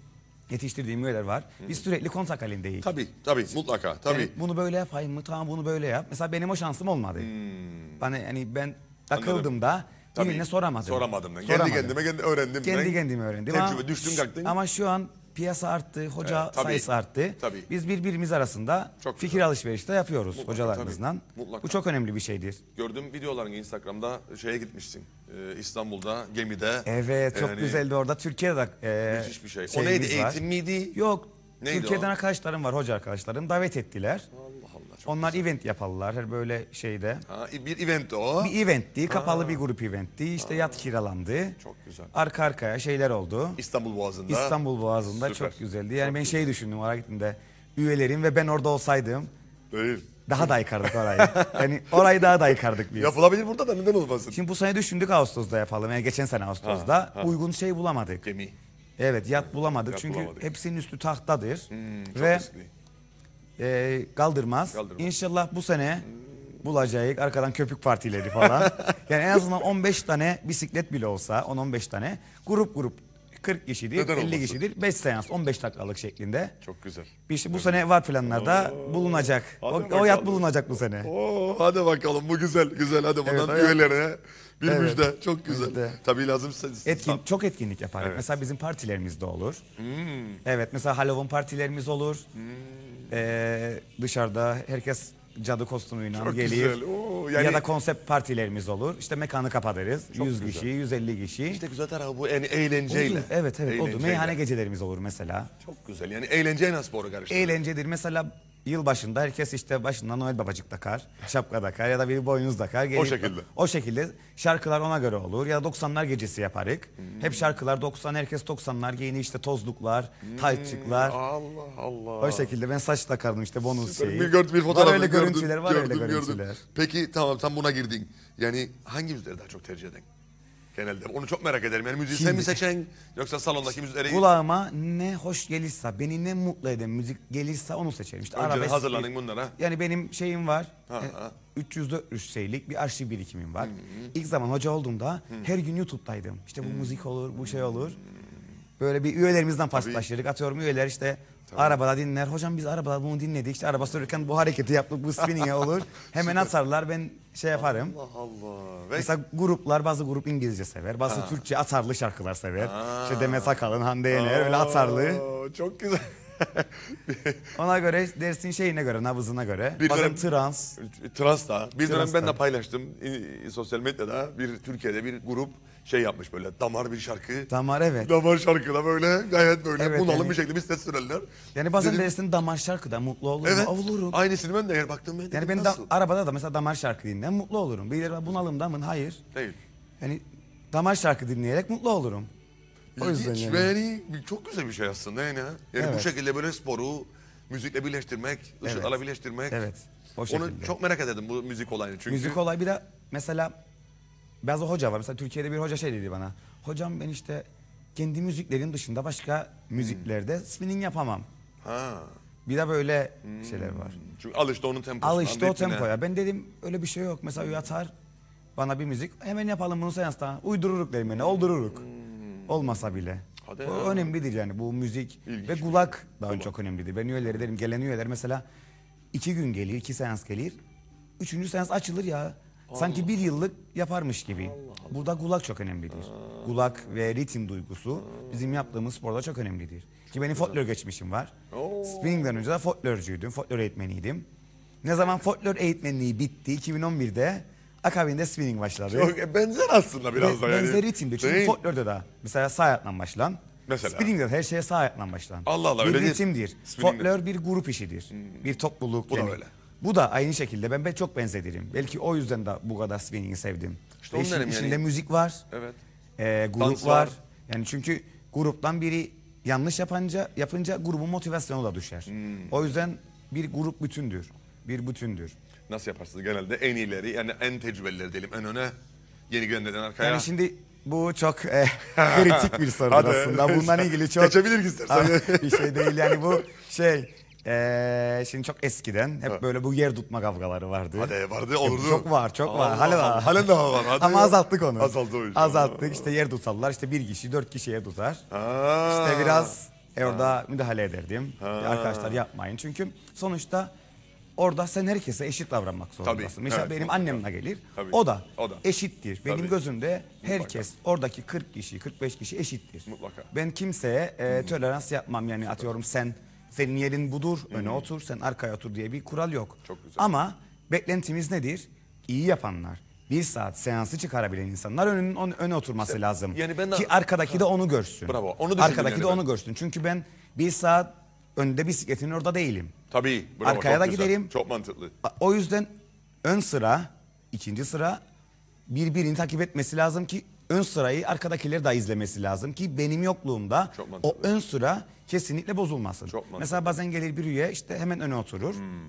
yetiştirdiğim üyeler var. Biz sürekli kontak halindeyiz. Tabii tabii mutlaka tabii. Yani bunu böyle yapayım mı? Tamam bunu böyle yap. Mesela benim o şansım olmadı. Hmm. Hani yani ben takıldım Anladım. da Tabii. birine soramadım. Soramadım ben. Kendi kendime kendi öğrendim Kendi ben. kendimi öğrendim. Tecrübe, düştüm, kalktın. Ama şu an piyasa arttı, hoca Evet, tabii. sayısı arttı. Tabii. Biz birbirimiz arasında Çok fikir alışverişi de yapıyoruz Mutlaka, hocalarımızla. tabii. Mutlaka. Bu çok önemli bir şeydir. Gördüm videolarını Instagram'da şeye gitmiştin. E, İstanbul'da gemide. Evet çok yani, güzeldi orada. Türkiye'de e, müthiş bir şey. O neydi var. eğitim miydi? Yok. Neydi Türkiye'den o? arkadaşlarım var hoca arkadaşlarım davet ettiler. Allah Allah. Onlar güzel. event yapalılar her böyle şeyde. Ha, bir event o. Bir eventti kapalı ha. bir grup eventti işte ha. yat kiralandı. Çok güzel. Arka arkaya şeyler oldu. İstanbul Boğazı'nda. İstanbul Boğazı'nda Süper. çok güzeldi. Yani çok ben şey güzel. şey düşündüm oraya gittiğimde üyelerim ve ben orada olsaydım. Değil. Daha şey- da yıkardık orayı. yani orayı daha da yıkardık biz. Yapılabilir burada da neden olmasın? Şimdi bu sene düşündük Ağustos'ta yapalım. Yani geçen sene Ağustos'ta. Ha, ha. Uygun şey bulamadık. Gemi. Evet yat bulamadık. Yat Çünkü bulamadık. hepsinin üstü tahtadır. Hmm, Ve e, kaldırmaz. kaldırmaz. İnşallah bu sene bulacağız. Arkadan köpük partileri falan. (laughs) yani en azından 15 tane bisiklet bile olsa 10-15 tane grup grup 40 kişi değil, Neden 50 olmasın? kişi değil. 5 seans, 15 dakikalık şeklinde. Çok güzel. Bir şey, bu evet. sene var planlarda Oo. bulunacak. Hadi o, o yat bulunacak bu sene. Oo, hadi bakalım bu güzel güzel hadi evet, bundan üyelerine bir evet. müjde. Çok güzel. Müjde. Tabii lazım. Etkin, tam. çok etkinlik yapar. Evet. Mesela bizim partilerimiz de olur. Hmm. Evet mesela Halloween partilerimiz olur. Hmm. Ee, dışarıda herkes cadı kostümüyle Çok geleyim. Güzel. Oo, yani... Ya da konsept partilerimiz olur. İşte mekanı kapatırız. Çok 100 güzel. kişi, 150 kişi. İşte güzel tarafı bu yani eğlenceyle. Olur. Evet evet eğlenceyle. oldu. Meyhane gecelerimiz olur mesela. Çok güzel yani eğlenceyi nasıl boru karıştırır? Eğlencedir. Mesela yıl başında herkes işte başında Noel Babacık takar, şapka takar ya da bir boynuz takar. Gelip, o şekilde. O şekilde şarkılar ona göre olur ya da 90'lar gecesi yaparık. Hmm. Hep şarkılar 90 herkes 90'lar giyini işte tozluklar, hmm. taytçıklar. Allah Allah. O şekilde ben saç takardım işte bonus Süper. şeyi. Bir gördüm bir fotoğraf var öyle gördüm, görüntüler var gördüm, öyle gördüm. Peki tamam tam buna girdin. Yani hangi müzikleri daha çok tercih edin? genelde. Onu çok merak ederim. Yani müziği sen mi seçen yoksa salondaki müzikleri Kulağıma ne hoş gelirse, beni ne mutlu eden müzik gelirse onu seçerim. İşte önceden arabesk- hazırlanın bundan Yani benim şeyim var. Ha, e, ha. 304 şeylik bir arşiv birikimim var. Hmm. İlk zaman hoca olduğumda hmm. her gün YouTube'daydım. İşte bu hmm. müzik olur, bu şey olur. Böyle bir üyelerimizden paslaşırdık. Atıyorum üyeler işte Tabii. Arabada dinler. Hocam biz arabada bunu dinledik. İşte araba sürerken bu hareketi yaptık. Bu spinning'e (laughs) olur. Hemen atarlar. Ben şey yaparım. Allah Allah. Ve... Mesela gruplar bazı grup İngilizce sever. Bazı ha. Türkçe atarlı şarkılar sever. Ha. İşte Demet Akalın, Hande Yener öyle atarlı. Çok güzel. (laughs) Ona göre dersin şeyine göre, nabızına göre. Bir Bazen dönem, trans. Trans da. Bir trans dönem ben de paylaştım sosyal medyada. Bir Türkiye'de bir grup şey yapmış böyle damar bir şarkı. Damar evet. Damar şarkı da böyle gayet böyle evet, bunalım yani, bir şekilde bir ses verenler. Yani bazen dedim, dersin damar şarkıda mutlu olurum, evet, olurum. Aynısını ben de eğer baktım ben Yani ben da, arabada da mesela damar şarkı dinleyen mutlu olurum. Bir bunalımda mı? Hayır. Değil. Yani damar şarkı dinleyerek mutlu olurum. O yani. Ve yani çok güzel bir şey aslında yani. Yani evet. bu şekilde böyle sporu müzikle birleştirmek, ışıkla evet. birleştirmek. Evet. O şekilde. Onu çok merak ederdim bu müzik olayını çünkü. Müzik olay bir de mesela bazı hoca var. Mesela Türkiye'de bir hoca şey dedi bana. Hocam ben işte kendi müziklerin dışında başka hmm. müziklerde hmm. spinning yapamam. Ha. Bir de böyle hmm. şeyler var. Çünkü al işte onun temposuna. Al işte o tempoya. Ben dedim öyle bir şey yok. Mesela yatar bana bir müzik. Hemen yapalım bunu seansta. Uydururuk derim yani. Hmm. Oldururuk. Hmm olmasa bile. Hadi o önemlidir yani bu müzik İlginç ve kulak şey. daha tamam. çok önemlidir. Ben üyeleri derim gelen üyeler mesela iki gün gelir, iki seans gelir. Üçüncü seans açılır ya. Allah. Sanki bir yıllık yaparmış gibi. Allah Allah. Burada kulak çok önemlidir. Aa. Kulak ve ritim duygusu Aa. bizim yaptığımız sporda çok önemlidir. Ki benim güzel. geçmişim var. Spinning'den önce de folklorcuydum, folklor eğitmeniydim. Ne zaman folklor eğitmenliği bitti 2011'de Akabinde spinning başlar. Çok benzer aslında biraz da yani. Benzeri ritimde. Çünkü Değil. folklorda da mesela sağ ayakla başlan. Mesela. Spinning de her şeye sağ ayakla başlan. Allah Allah bir öyle ritimdir. Folklor bir grup işidir. Hmm. Bir topluluk. Bu yani. da öyle. Bu da aynı şekilde ben, ben çok benzedirim. Belki o yüzden de bu kadar spinningi sevdim. İşte onun İşin, içinde yani. müzik var. Evet. E, grup var. var. Yani çünkü gruptan biri yanlış yapınca yapınca grubun motivasyonu da düşer. Hmm. O yüzden bir grup bütündür bir bütündür. Nasıl yaparsınız genelde en ileri yani en tecrübelileri diyelim en öne yeni gönderden arkaya. Yani şimdi bu çok e, (laughs) kritik bir soru aslında. Bununla (laughs) ilgili çok... Geçebilir istersen. Ah, bir şey değil yani bu şey... Ee, şimdi çok eskiden hep ha. böyle bu yer tutma kavgaları vardı. Hadi vardı olurdu. Çok var çok Allah var. Halen var. Halen daha var. Hadi Ama ya. azalttık onu. Azaldı o yüzden. Azalttık işte yer tutarlar işte bir kişi dört kişiye tutar. Ha. İşte biraz eh, orada müdahale ederdim. Ha. Arkadaşlar yapmayın çünkü sonuçta Orada sen herkese eşit davranmak zorundasın. Tabii, Mesela evet. benim annemle gelir. Tabii. O da o da eşittir. Benim Tabii. gözümde herkes Mutlaka. oradaki 40 kişi, 45 kişi eşittir. Mutlaka. Ben kimseye e, tolerans yapmam yani Mutlaka. atıyorum sen senin yerin budur, Hı -hı. öne otur, sen arkaya otur diye bir kural yok. Çok güzel. Ama beklentimiz nedir? İyi yapanlar, bir saat seansı çıkarabilen insanlar önün on, öne oturması işte, lazım. Yani ben de, Ki arkadaki ha. de onu görsün. Bravo. Onu arkadaki yani de ben. onu görsün. Çünkü ben bir saat önde bisikletin orada değilim. Tabii. Arkaya da güzel, gidelim. Çok mantıklı. O yüzden ön sıra, ikinci sıra birbirini takip etmesi lazım ki ön sırayı arkadakileri da izlemesi lazım ki benim yokluğumda Çok o ön sıra kesinlikle bozulmasın. Çok mantıklı. Mesela bazen gelir bir üye işte hemen öne oturur. Hmm.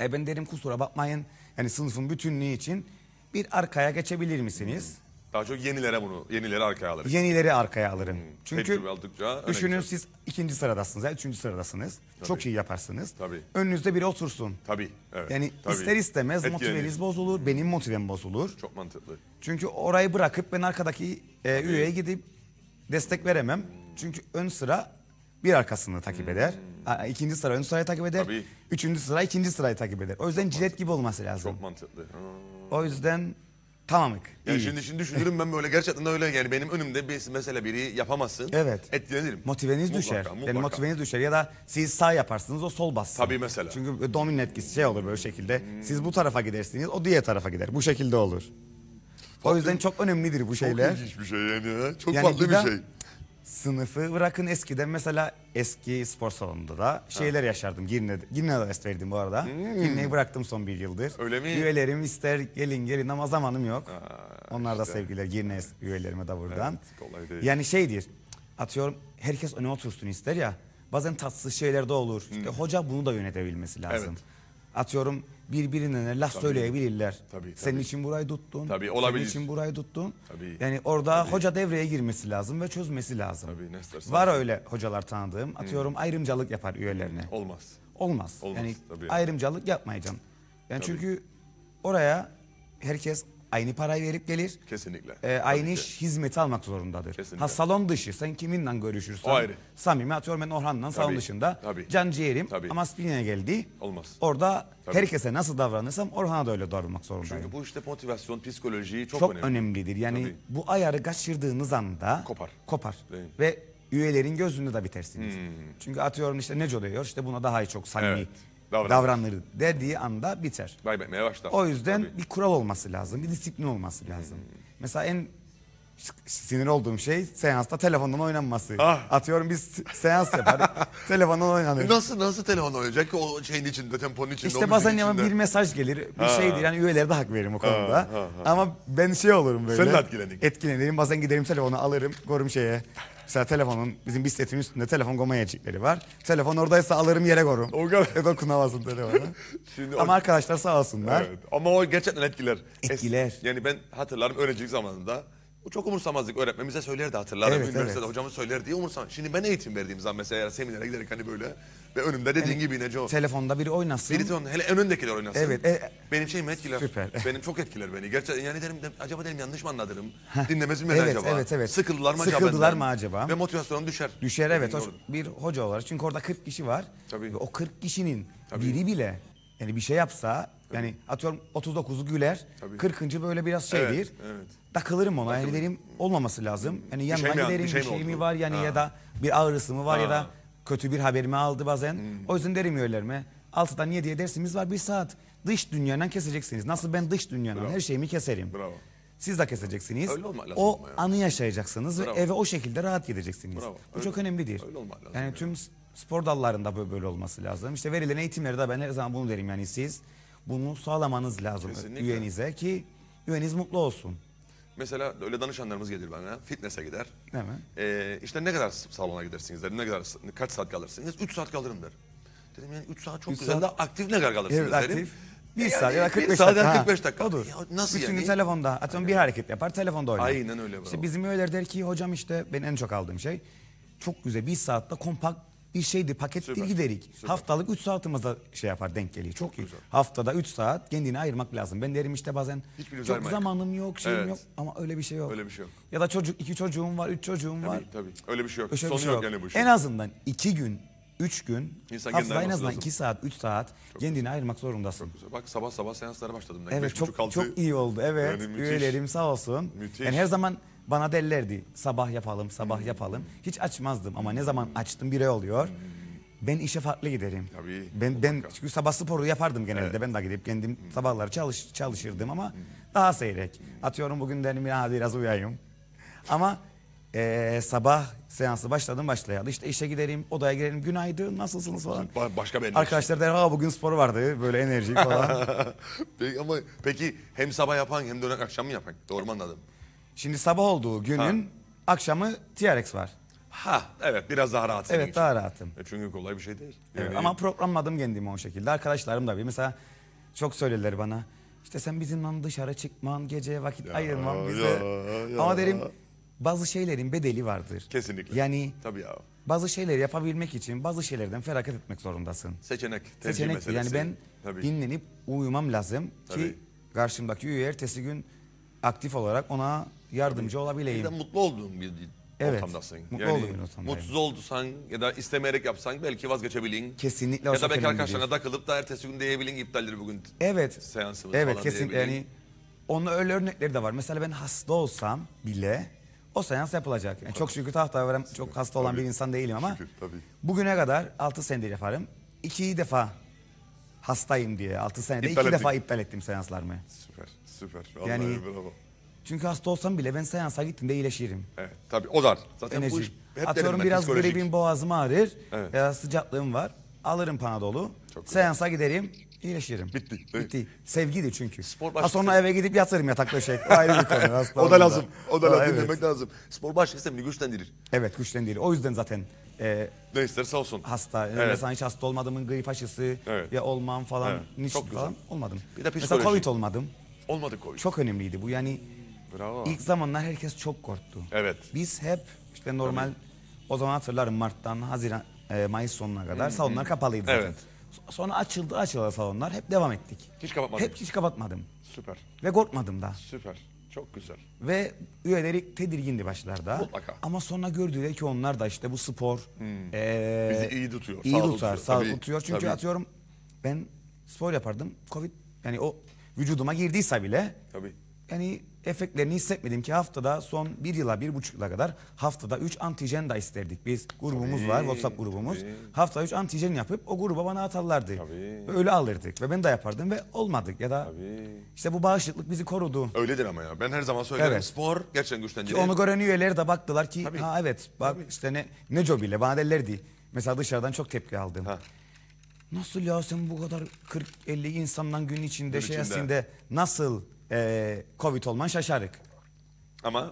E ben derim kusura bakmayın yani sınıfın bütünlüğü için bir arkaya geçebilir misiniz? Hmm. Daha çok yenilere bunu, yenileri arkaya alırım. Yenileri arkaya alırım. Hmm. Çünkü aldıkça düşünün siz ikinci sıradasınız, yani üçüncü sıradasınız. Tabii. Çok iyi yaparsınız. Tabii. Önünüzde biri otursun. Tabii. Evet. Yani Tabii. ister istemez Etkileniz. motiveniz bozulur, benim motivem bozulur. Çok mantıklı. Çünkü orayı bırakıp ben arkadaki e, üyeye gidip destek veremem. Çünkü ön sıra bir arkasını takip hmm. eder. Hmm. İkinci sıra ön sırayı takip eder. Tabii. Üçüncü sıra ikinci sırayı takip eder. O yüzden Çok cilet mantıklı. gibi olması lazım. Çok mantıklı. Hmm. O yüzden Tamamık. Ya yani şimdi şimdi düşünürüm ben böyle gerçekten öyle yani benim önümde bir mesela biri yapamasın. Evet. Etkilenirim. Motiveniz mutlaka, düşer. Mutlaka. Yani motiveniz düşer ya da siz sağ yaparsınız o sol bassın. Tabii mesela. Çünkü dominin etkisi şey olur böyle şekilde. Siz bu tarafa gidersiniz o diğer tarafa gider. Bu şekilde olur. O yüzden çok önemlidir bu çok şeyler. Çok ilginç bir şey yani. Çok yani farklı bir şey sınıfı bırakın eskiden mesela eski spor salonunda da şeyler ha. yaşardım. Girne, Girne'de ders verdim bu arada. Hmm. Girne'yi bıraktım son bir yıldır. Öyle mi? Üyelerim ister gelin gelin ama zamanım yok. Ha, Onlar işte. da sevgiler Girne üyelerime de buradan. Evet, yani şeydir atıyorum herkes öne otursun ister ya. Bazen tatsız şeyler de olur. Hmm. İşte hoca bunu da yönetebilmesi lazım. Evet. Atıyorum birbirine laf Tabii. söyleyebilirler. Tabii, tabii. Senin için burayı tuttun. Tabii olabilir. Senin için burayı tuttun. Tabii. Yani orada tabii. hoca devreye girmesi lazım ve çözmesi lazım. Tabii ne istersen. Var öyle hocalar tanıdığım. Hmm. Atıyorum hmm. ayrımcılık yapar üyelerine. Hmm. Olmaz. Olmaz. Olmaz. Yani tabii. ayrımcılık yapmayacaksın. Yani tabii. çünkü oraya herkes aynı parayı verip gelir. Kesinlikle. E, aynı iş hizmeti almak zorundadır. Kesinlikle. Ha salon dışı sen kiminle görüşürsen. O ayrı. Samimi atıyorum ben Orhan'la salon dışında. Tabii. Can ciğerim Tabii. ama Spine'ye geldi. Olmaz. Orada Tabii. herkese nasıl davranırsam Orhan'a da öyle davranmak zorundayım. Çünkü bu işte motivasyon, psikoloji çok, çok önemli. önemlidir. Yani Tabii. bu ayarı kaçırdığınız anda. Kopar. Kopar. Değil. Ve üyelerin gözünde de bitersiniz. Hmm. Çünkü atıyorum işte ne diyor işte buna daha çok samimi. Evet davranır. davranırım dediği anda biter. Kaybetmeye başlar. O yüzden Tabii. bir kural olması lazım. Bir disiplin olması lazım. Hmm. Mesela en sinir olduğum şey seansta telefondan oynanması. Ah. Atıyorum biz seans yaparız. (laughs) telefondan oynanır. Nasıl nasıl telefon oynayacak ki o şeyin içinde, temponun içinde? İşte bazen ama bir mesaj gelir. Bir ha. şeydir yani üyelere de hak veririm o konuda. Ha, ha, ha. Ama ben şey olurum böyle. Sen de etkilenir. Etkilenir. Bazen giderim telefonu alırım, korum şeye. Mesela telefonun bizim bisikletin üstünde telefon gomanyacıkları var. Telefon oradaysa alırım yere korum. O kadar. (laughs) Dokunamazsın telefonu. Şimdi Ama o... arkadaşlar sağ olsunlar. Evet. Ama o gerçekten etkiler. Etkiler. Es, yani ben hatırlarım öğrencilik zamanında. O çok umursamazdık öğretmenimize söylerdi hatırlarım. Evet, Üniversitede evet. hocamız söylerdi diye umursamaz. Şimdi ben eğitim verdiğim zaman mesela eğer seminere giderek hani böyle ve önümde dediğin yani, gibi yine Joe. Telefonda biri oynasın. Biri telefonda, hele en öndekiler oynasın. Evet. E, Benim şeyim etkiler. Süper. (laughs) Benim çok etkiler beni. Gerçi yani derim, derim acaba derim yanlış mı anladım? Dinlemez mi evet, acaba? Evet evet. Sıkıldılar mı Sıkıldılar acaba? Sıkıldılar mı acaba? Ve motivasyonum düşer. Düşer evet. Hoş, bir hoca olarak. Çünkü orada 40 kişi var. Tabii. Ve o 40 kişinin Tabii. biri bile yani bir şey yapsa Tabii. yani atıyorum 39'u güler. Tabii. 40. böyle biraz şeydir. Evet, değil. evet. Takılırım ona. Yani derim olmaması lazım. Yani hmm. yanına giderim bir şey, mi, bir şey mi var yani ha. ya da bir ağrısı mı var ha. ya da kötü bir haberimi aldı bazen. Hmm. O yüzden derim üyelerime niye diye dersimiz var bir saat. Dış dünyadan keseceksiniz. Nasıl ben dış dünyadan her şeyimi keserim. Bravo. Siz de keseceksiniz. Öyle olmak o yani. anı yaşayacaksınız Bravo. ve eve o şekilde rahat gideceksiniz. Bravo. Bu Öyle. çok önemlidir. Öyle olmak lazım. Yani, yani. tüm spor dallarında böyle, böyle olması lazım. İşte verilen eğitimlerde de ben her zaman bunu derim yani siz bunu sağlamanız lazım Kesinlikle. üyenize ki üyeniz mutlu olsun. Mesela öyle danışanlarımız gelir bana. Fitness'e gider. Hemen. Ee, işte ne kadar salona gidersiniz der. Ne kadar, kaç saat kalırsınız? Üç saat kalırım der. Dedim yani üç saat çok üç güzel. Saat... aktif ne kadar kalırsınız evet, derim. Aktif. Bir saat ya da 45 saat dakika. 45 dakika. Odur. Ya nasıl Bütün yani? gün telefonda. Atıyorum Aynen. bir hareket yapar telefonda oynar. Aynen öyle. Bravo. İşte bizim öğler der ki hocam işte ben en çok aldığım şey. Çok güzel bir saatte kompakt bir şeydir. paketli giderik. Süper. Haftalık 3 saatimizde şey yapar denk geliyor. Çok, çok iyi. Güzel. Haftada 3 saat kendini ayırmak lazım. Ben derim işte bazen Hiçbirimiz çok zamanım yok, şeyim evet. yok ama öyle bir şey yok. Öyle bir şey yok. Ya da çocuk iki çocuğum var, üç çocuğum tabii, var. Tabii öyle bir şey yok. Öyle Sonu şey yok. yani bu işin. En azından 2 gün 3 gün İnsan haftada en azından 2 saat 3 saat çok kendini güzel. ayırmak zorundasın. Çok güzel. Bak sabah sabah seanslara başladım. Evet çok, çok iyi oldu. Evet yani üyelerim sağ olsun. Müthiş. Yani her zaman bana derlerdi sabah yapalım, sabah yapalım. Hiç açmazdım ama ne zaman açtım bir bire oluyor. Ben işe farklı giderim. Tabii. Ben, ben çünkü sabah sporu yapardım genelde. Evet. Ben de gidip kendim sabahları çalış, çalışırdım ama daha seyrek. Atıyorum bugün derim ya biraz uyuyayım. Ama e, sabah seansı başladım başlayalım İşte işe giderim, odaya girelim Günaydın, nasılsınız falan. başka bir Arkadaşlar der, ha bugün spor vardı. Böyle enerjik (laughs) falan. peki, ama, peki hem sabah yapan hem de akşam mı yapan? Doğru mu anladım? Şimdi sabah olduğu günün ha. akşamı TRX var. Ha evet biraz daha rahat. Evet daha rahatım. E çünkü kolay bir şey değil. Evet, ama programladım kendimi o şekilde. Arkadaşlarım da bir mesela çok söylediler bana. İşte sen bizimle dışarı çıkman, geceye vakit ya, ayırman bize. Ya, ya. Ama derim bazı şeylerin bedeli vardır. Kesinlikle. Yani Tabii ya. bazı şeyler yapabilmek için bazı şeylerden feragat etmek zorundasın. Seçenek, tercih Seçenek, meselesi. Yani ben Tabii. dinlenip uyumam lazım Tabii. ki karşımdaki üye ertesi gün aktif olarak ona yardımcı olabileyim. Bir de mutlu olduğun bir evet, ortamdasın. Mutlu yani, olduğun ortamdayım. Mutsuz oldusan ya da istemeyerek yapsan belki vazgeçebilin. Kesinlikle. Ya da belki arkadaşlarına takılıp da ertesi gün diyebilin iptaldir bugün evet, seansımız evet, falan kesinlikle. diyebilin. Yani, onun öyle örnekleri de var. Mesela ben hasta olsam bile o seans yapılacak. Yani çok şükür tahtavarım çok hasta olan tabii. bir insan değilim ama şükür, tabii. bugüne kadar 6 senedir yaparım. 2 defa hastayım diye 6 senede 2 defa iptal ettim seanslarımı. Süper. Süper. Vallahi yani bravo. Çünkü hasta olsam bile ben seansa gittiğimde iyileşirim. Evet tabii o da zaten Enerji. bu iş hep Atıyorum biraz gribim boğazım ağrır evet. ya sıcaklığım var. Alırım Panadol'u. Seansa giderim. iyileşirim. Bitti. Bitti. Sevgiydi çünkü. Spor başlığı... Ha sonra eve gidip yatırım yatakta şey. O ayrı bir konu. (laughs) o da lazım. O da lazım. Evet. Dinlemek lazım. Spor başlığı sistemi güçlendirir. Evet güçlendirir. O yüzden zaten e, ne isterse olsun. Hasta. Evet. Mesela hiç hasta olmadım. Grip aşısı evet. ya olmam falan. Evet. Niçin Çok falan. Güzel. Olmadım. Bir de psikoloji. Mesela Covid olmadım olmadık covid Çok önemliydi bu yani. Bravo. İlk zamanlar herkes çok korktu. Evet. Biz hep işte normal o zaman hatırlarım Mart'tan Haziran e, Mayıs sonuna kadar salonlar kapalıydı zaten. Evet. Sonra açıldı açıldı salonlar hep devam ettik. Hiç kapatmadım. Hep hiç kapatmadım. Süper. Ve korkmadım da. Süper. Çok güzel. Ve üyeleri tedirgindi başlarda. Mutlaka. Ama sonra gördüler ki onlar da işte bu spor. Hmm. E, Bizi iyi tutuyor. İyi sağ tutar, tutuyor. sağ tutuyor. Çünkü Tabii. atıyorum ben spor yapardım. Covid yani o vücuduma girdiyse bile Tabii. yani efektlerini hissetmedim ki haftada son bir yıla bir buçuk yıla kadar haftada üç antijen da isterdik. Biz grubumuz Tabii, var WhatsApp grubumuz. Tabii. Haftada üç antijen yapıp o gruba bana atarlardı. Tabii. Öyle alırdık ve ben de yapardım ve olmadık ya da Tabii. işte bu bağışıklık bizi korudu. Öyledir ama ya ben her zaman söylerim Evet. spor gerçekten güçlendiriyor. Ki onu gören üyeleri de baktılar ki Tabii. ha evet bak işte ne Neco bile bana derlerdi. Mesela dışarıdan çok tepki aldım. Ha. Nasıl ya sen bu kadar 40-50 insandan gün içinde gün şey içinde. nasıl e, Covid olman şaşarık. Ama?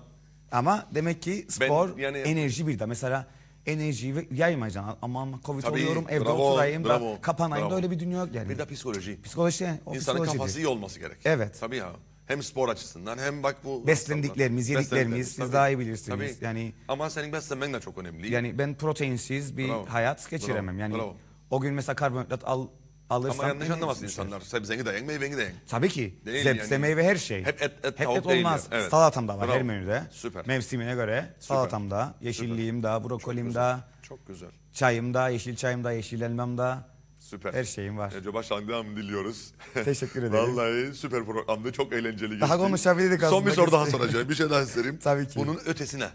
Ama demek ki spor ben, yani, enerji bir de. Mesela enerjiyi yaymayacaksın. Ama, Covid Tabii, oluyorum evde bravo, oturayım bravo, da kapanayım bravo. da öyle bir dünya yok yani. Bir de psikoloji. Psikoloji. O İnsanın kafası iyi olması gerek. Evet. Tabii ya. Hem spor açısından hem bak bu... Beslendiklerimiz, yediklerimiz siz tabii, daha iyi bilirsiniz. Tabii. Yani, ama senin beslenmen de çok önemli. Yani ben proteinsiz bir bravo, hayat geçiremem. yani bravo. O gün mesela karbonhidrat al, alırsan... Ama yanlış anlamasın insanlar. Şey? Sebzeni de yen, meyveni de Tabii ki. Değil Sebze, yani. meyve her şey. Hep et, et, Hep et olmaz. Evet. Salatam da var Bravo. her menüde. Süper. Mevsimine göre salatam da, yeşilliğim Süper. da, brokolim Çok da. Çok güzel. Çayım da, yeşil çayım da, yeşil elmam da. Süper. Her şeyim var. Ece başlangıcını diliyoruz. (laughs) Teşekkür ederim. Vallahi süper programdı. Çok eğlenceli geçti. Daha konuşabilirdik aslında. Son bir soru daha soracağım. Bir şey daha isterim. (laughs) Tabii ki. Bunun ötesine.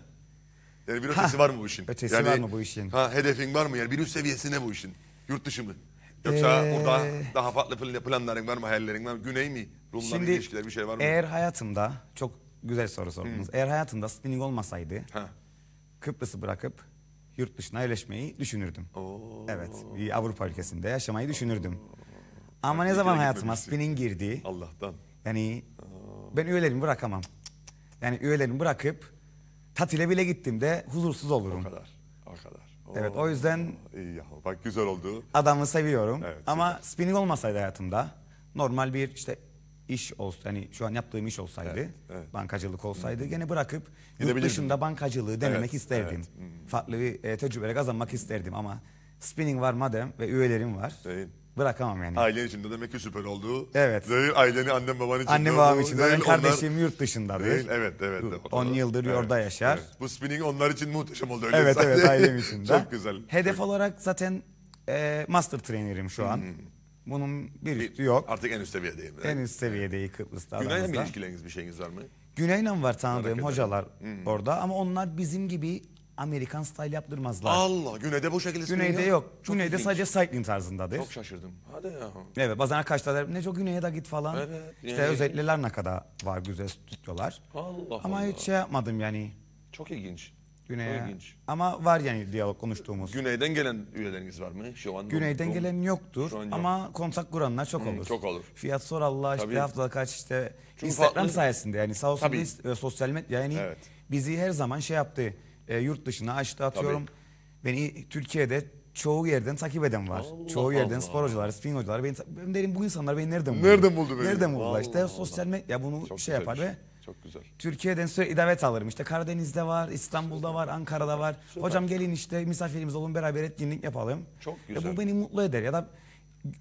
Yani bir ötesi ha, var mı bu işin? Ötesi yani, var mı bu işin? Ha, hedefin var mı? Yani bir üst seviyesine bu işin. Yurt dışı mı? Yoksa ee, burada daha farklı planların var mı, hayallerin var mı? Güney mi? Rumların Şimdi, ilişkileri bir şey var mı? Eğer hayatımda, çok güzel soru sordunuz. Hmm. Eğer hayatımda spinning olmasaydı ha. Kıbrıs'ı bırakıp yurt dışına yerleşmeyi düşünürdüm. Oo. Evet, bir Avrupa ülkesinde yaşamayı düşünürdüm. Oo. Ama ben ne zaman hayatıma spinning girdi... Allah'tan. Yani Oo. ben üyelerimi bırakamam. Yani üyelerimi bırakıp tatile bile gittim de huzursuz olurum. O kadar. Evet o yüzden İyi ya bak güzel oldu. adamı seviyorum. Evet, Ama spinning olmasaydı hayatımda normal bir işte iş olsa hani şu an yaptığım iş olsaydı Evet, evet. bankacılık olsaydı gene bırakıp yurt dışında bankacılığı denemek Evet, isterdim. Farklı bir e, tecrübeler kazanmak isterdim ama spinning var madem ve üyelerim var. Değil bırakamam yani. Ailen içinde demek ki süper oldu. Evet. Değil aileni annem baban için. Annem babam için. Benim kardeşim yurt dışında. Değil, evet evet. 10 yıldır evet, orada yaşar. Evet. Bu spinning onlar için muhteşem oldu. Öyle evet evet ailem (laughs) için Çok güzel. Hedef Çok... olarak zaten e, master trainer'im şu an. Hmm. Bunun bir e, üstü yok. Artık en üst seviyedeyim. En üst seviyedeyi Kıbrıs'ta. Güney'le mi ilişkileriniz bir şeyiniz var mı? Güney'le var tanıdığım hocalar hmm. orada ama onlar bizim gibi Amerikan style yaptırmazlar. Allah güneyde bu şekilde Güneyde ya. yok. güneyde sadece cycling tarzındadır. Çok şaşırdım. Hadi ya. Evet bazen arkadaşlar der, ne çok güneye de git falan. Evet. İşte yani. özellikler ne kadar var güzel stüdyolar. Allah Ama Allah. hiç şey yapmadım yani. Çok ilginç. Güney'e. Çok ilginç. Ama var yani diyalog konuştuğumuz. Güneyden gelen üyeleriniz var mı? Şu an Güneyden doğum. gelen yoktur yok. ama kontak kuranlar çok olur. Hmm, çok olur. Fiyat sor Allah Tabii. işte haftada kaç işte Çünkü Instagram farklı... sayesinde yani sağ olsun e, sosyal medya yani evet. bizi her zaman şey yaptı e, yurt dışına açtı atıyorum. Tabii. Beni Türkiye'de çoğu yerden takip eden var. Allah çoğu Allah yerden Allah. spor hocaları, spin hocaları. Beni, ben derim bu insanlar beni nereden buldu? Nereden buldu beni? Nereden buldular? İşte Allah. sosyal medya bunu Çok şey yapar ve çok güzel. Türkiye'den sürekli davet alırım. İşte Karadeniz'de var, İstanbul'da var, Ankara'da var. Süper. Hocam gelin işte misafirimiz olun beraber etkinlik yapalım. Çok güzel. E bu beni mutlu eder ya da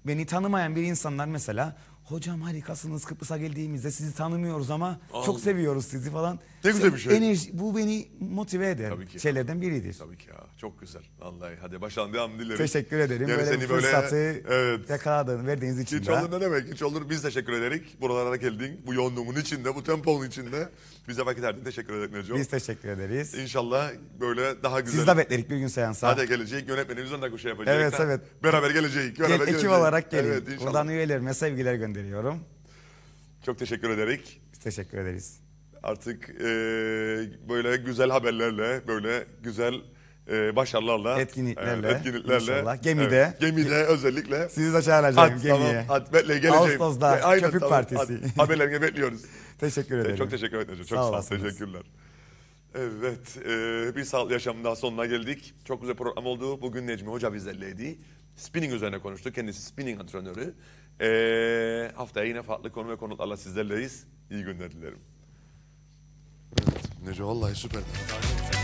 beni tanımayan bir insanlar mesela Hocam harikasınız Kıbrıs'a geldiğimizde sizi tanımıyoruz ama Allah. çok seviyoruz sizi falan. Ne güzel bir şey. Enerji, bu beni motive eder. Tabii ki. Şeylerden biridir. Tabii ki ya. Çok güzel. Vallahi hadi baştan devam dilerim. Teşekkür ederim. Yani böyle seni fırsatı böyle, evet. yakaladın, verdiğiniz için. Hiç olur ne demek. Hiç olur. Biz teşekkür ederik. Buralara geldin. Bu yoğunluğun içinde, bu temponun içinde. Bize vakit verdin. Teşekkür ederim Neco. Biz teşekkür ederiz. İnşallah böyle daha güzel. Siz de bekledik bir gün seansa. Hadi gelecek. Yönetmenimiz ondan şey yapacak. Evet evet. Beraber geleceğiz. Beraber Gel, gelecek. olarak gelin. Evet, Buradan üyelerime sevgiler gönderiyorum. Çok teşekkür ederek. Biz teşekkür ederiz. Artık e, böyle güzel haberlerle, böyle güzel e, başarılarla, etkinliklerle, e, etkinliklerle inşallah. gemide, evet, gemide özellikle. Sizi de çağıracağım gemiye. Atmetle geleceğim. Ağustos'da e, Aynen, Köpük tamam, Partisi. Haberlerini bekliyoruz. (laughs) teşekkür ederim. Çok teşekkür ederim. Çok sağ, sağ Teşekkürler. Evet, e, bir sağlık yaşamın daha sonuna geldik. Çok güzel program oldu. Bugün Necmi Hoca bizlerleydi. Spinning üzerine konuştu. Kendisi spinning antrenörü. E, haftaya yine farklı konu ve konuklarla sizlerleyiz. İyi günler dilerim. Evet, Necmi vallahi süper.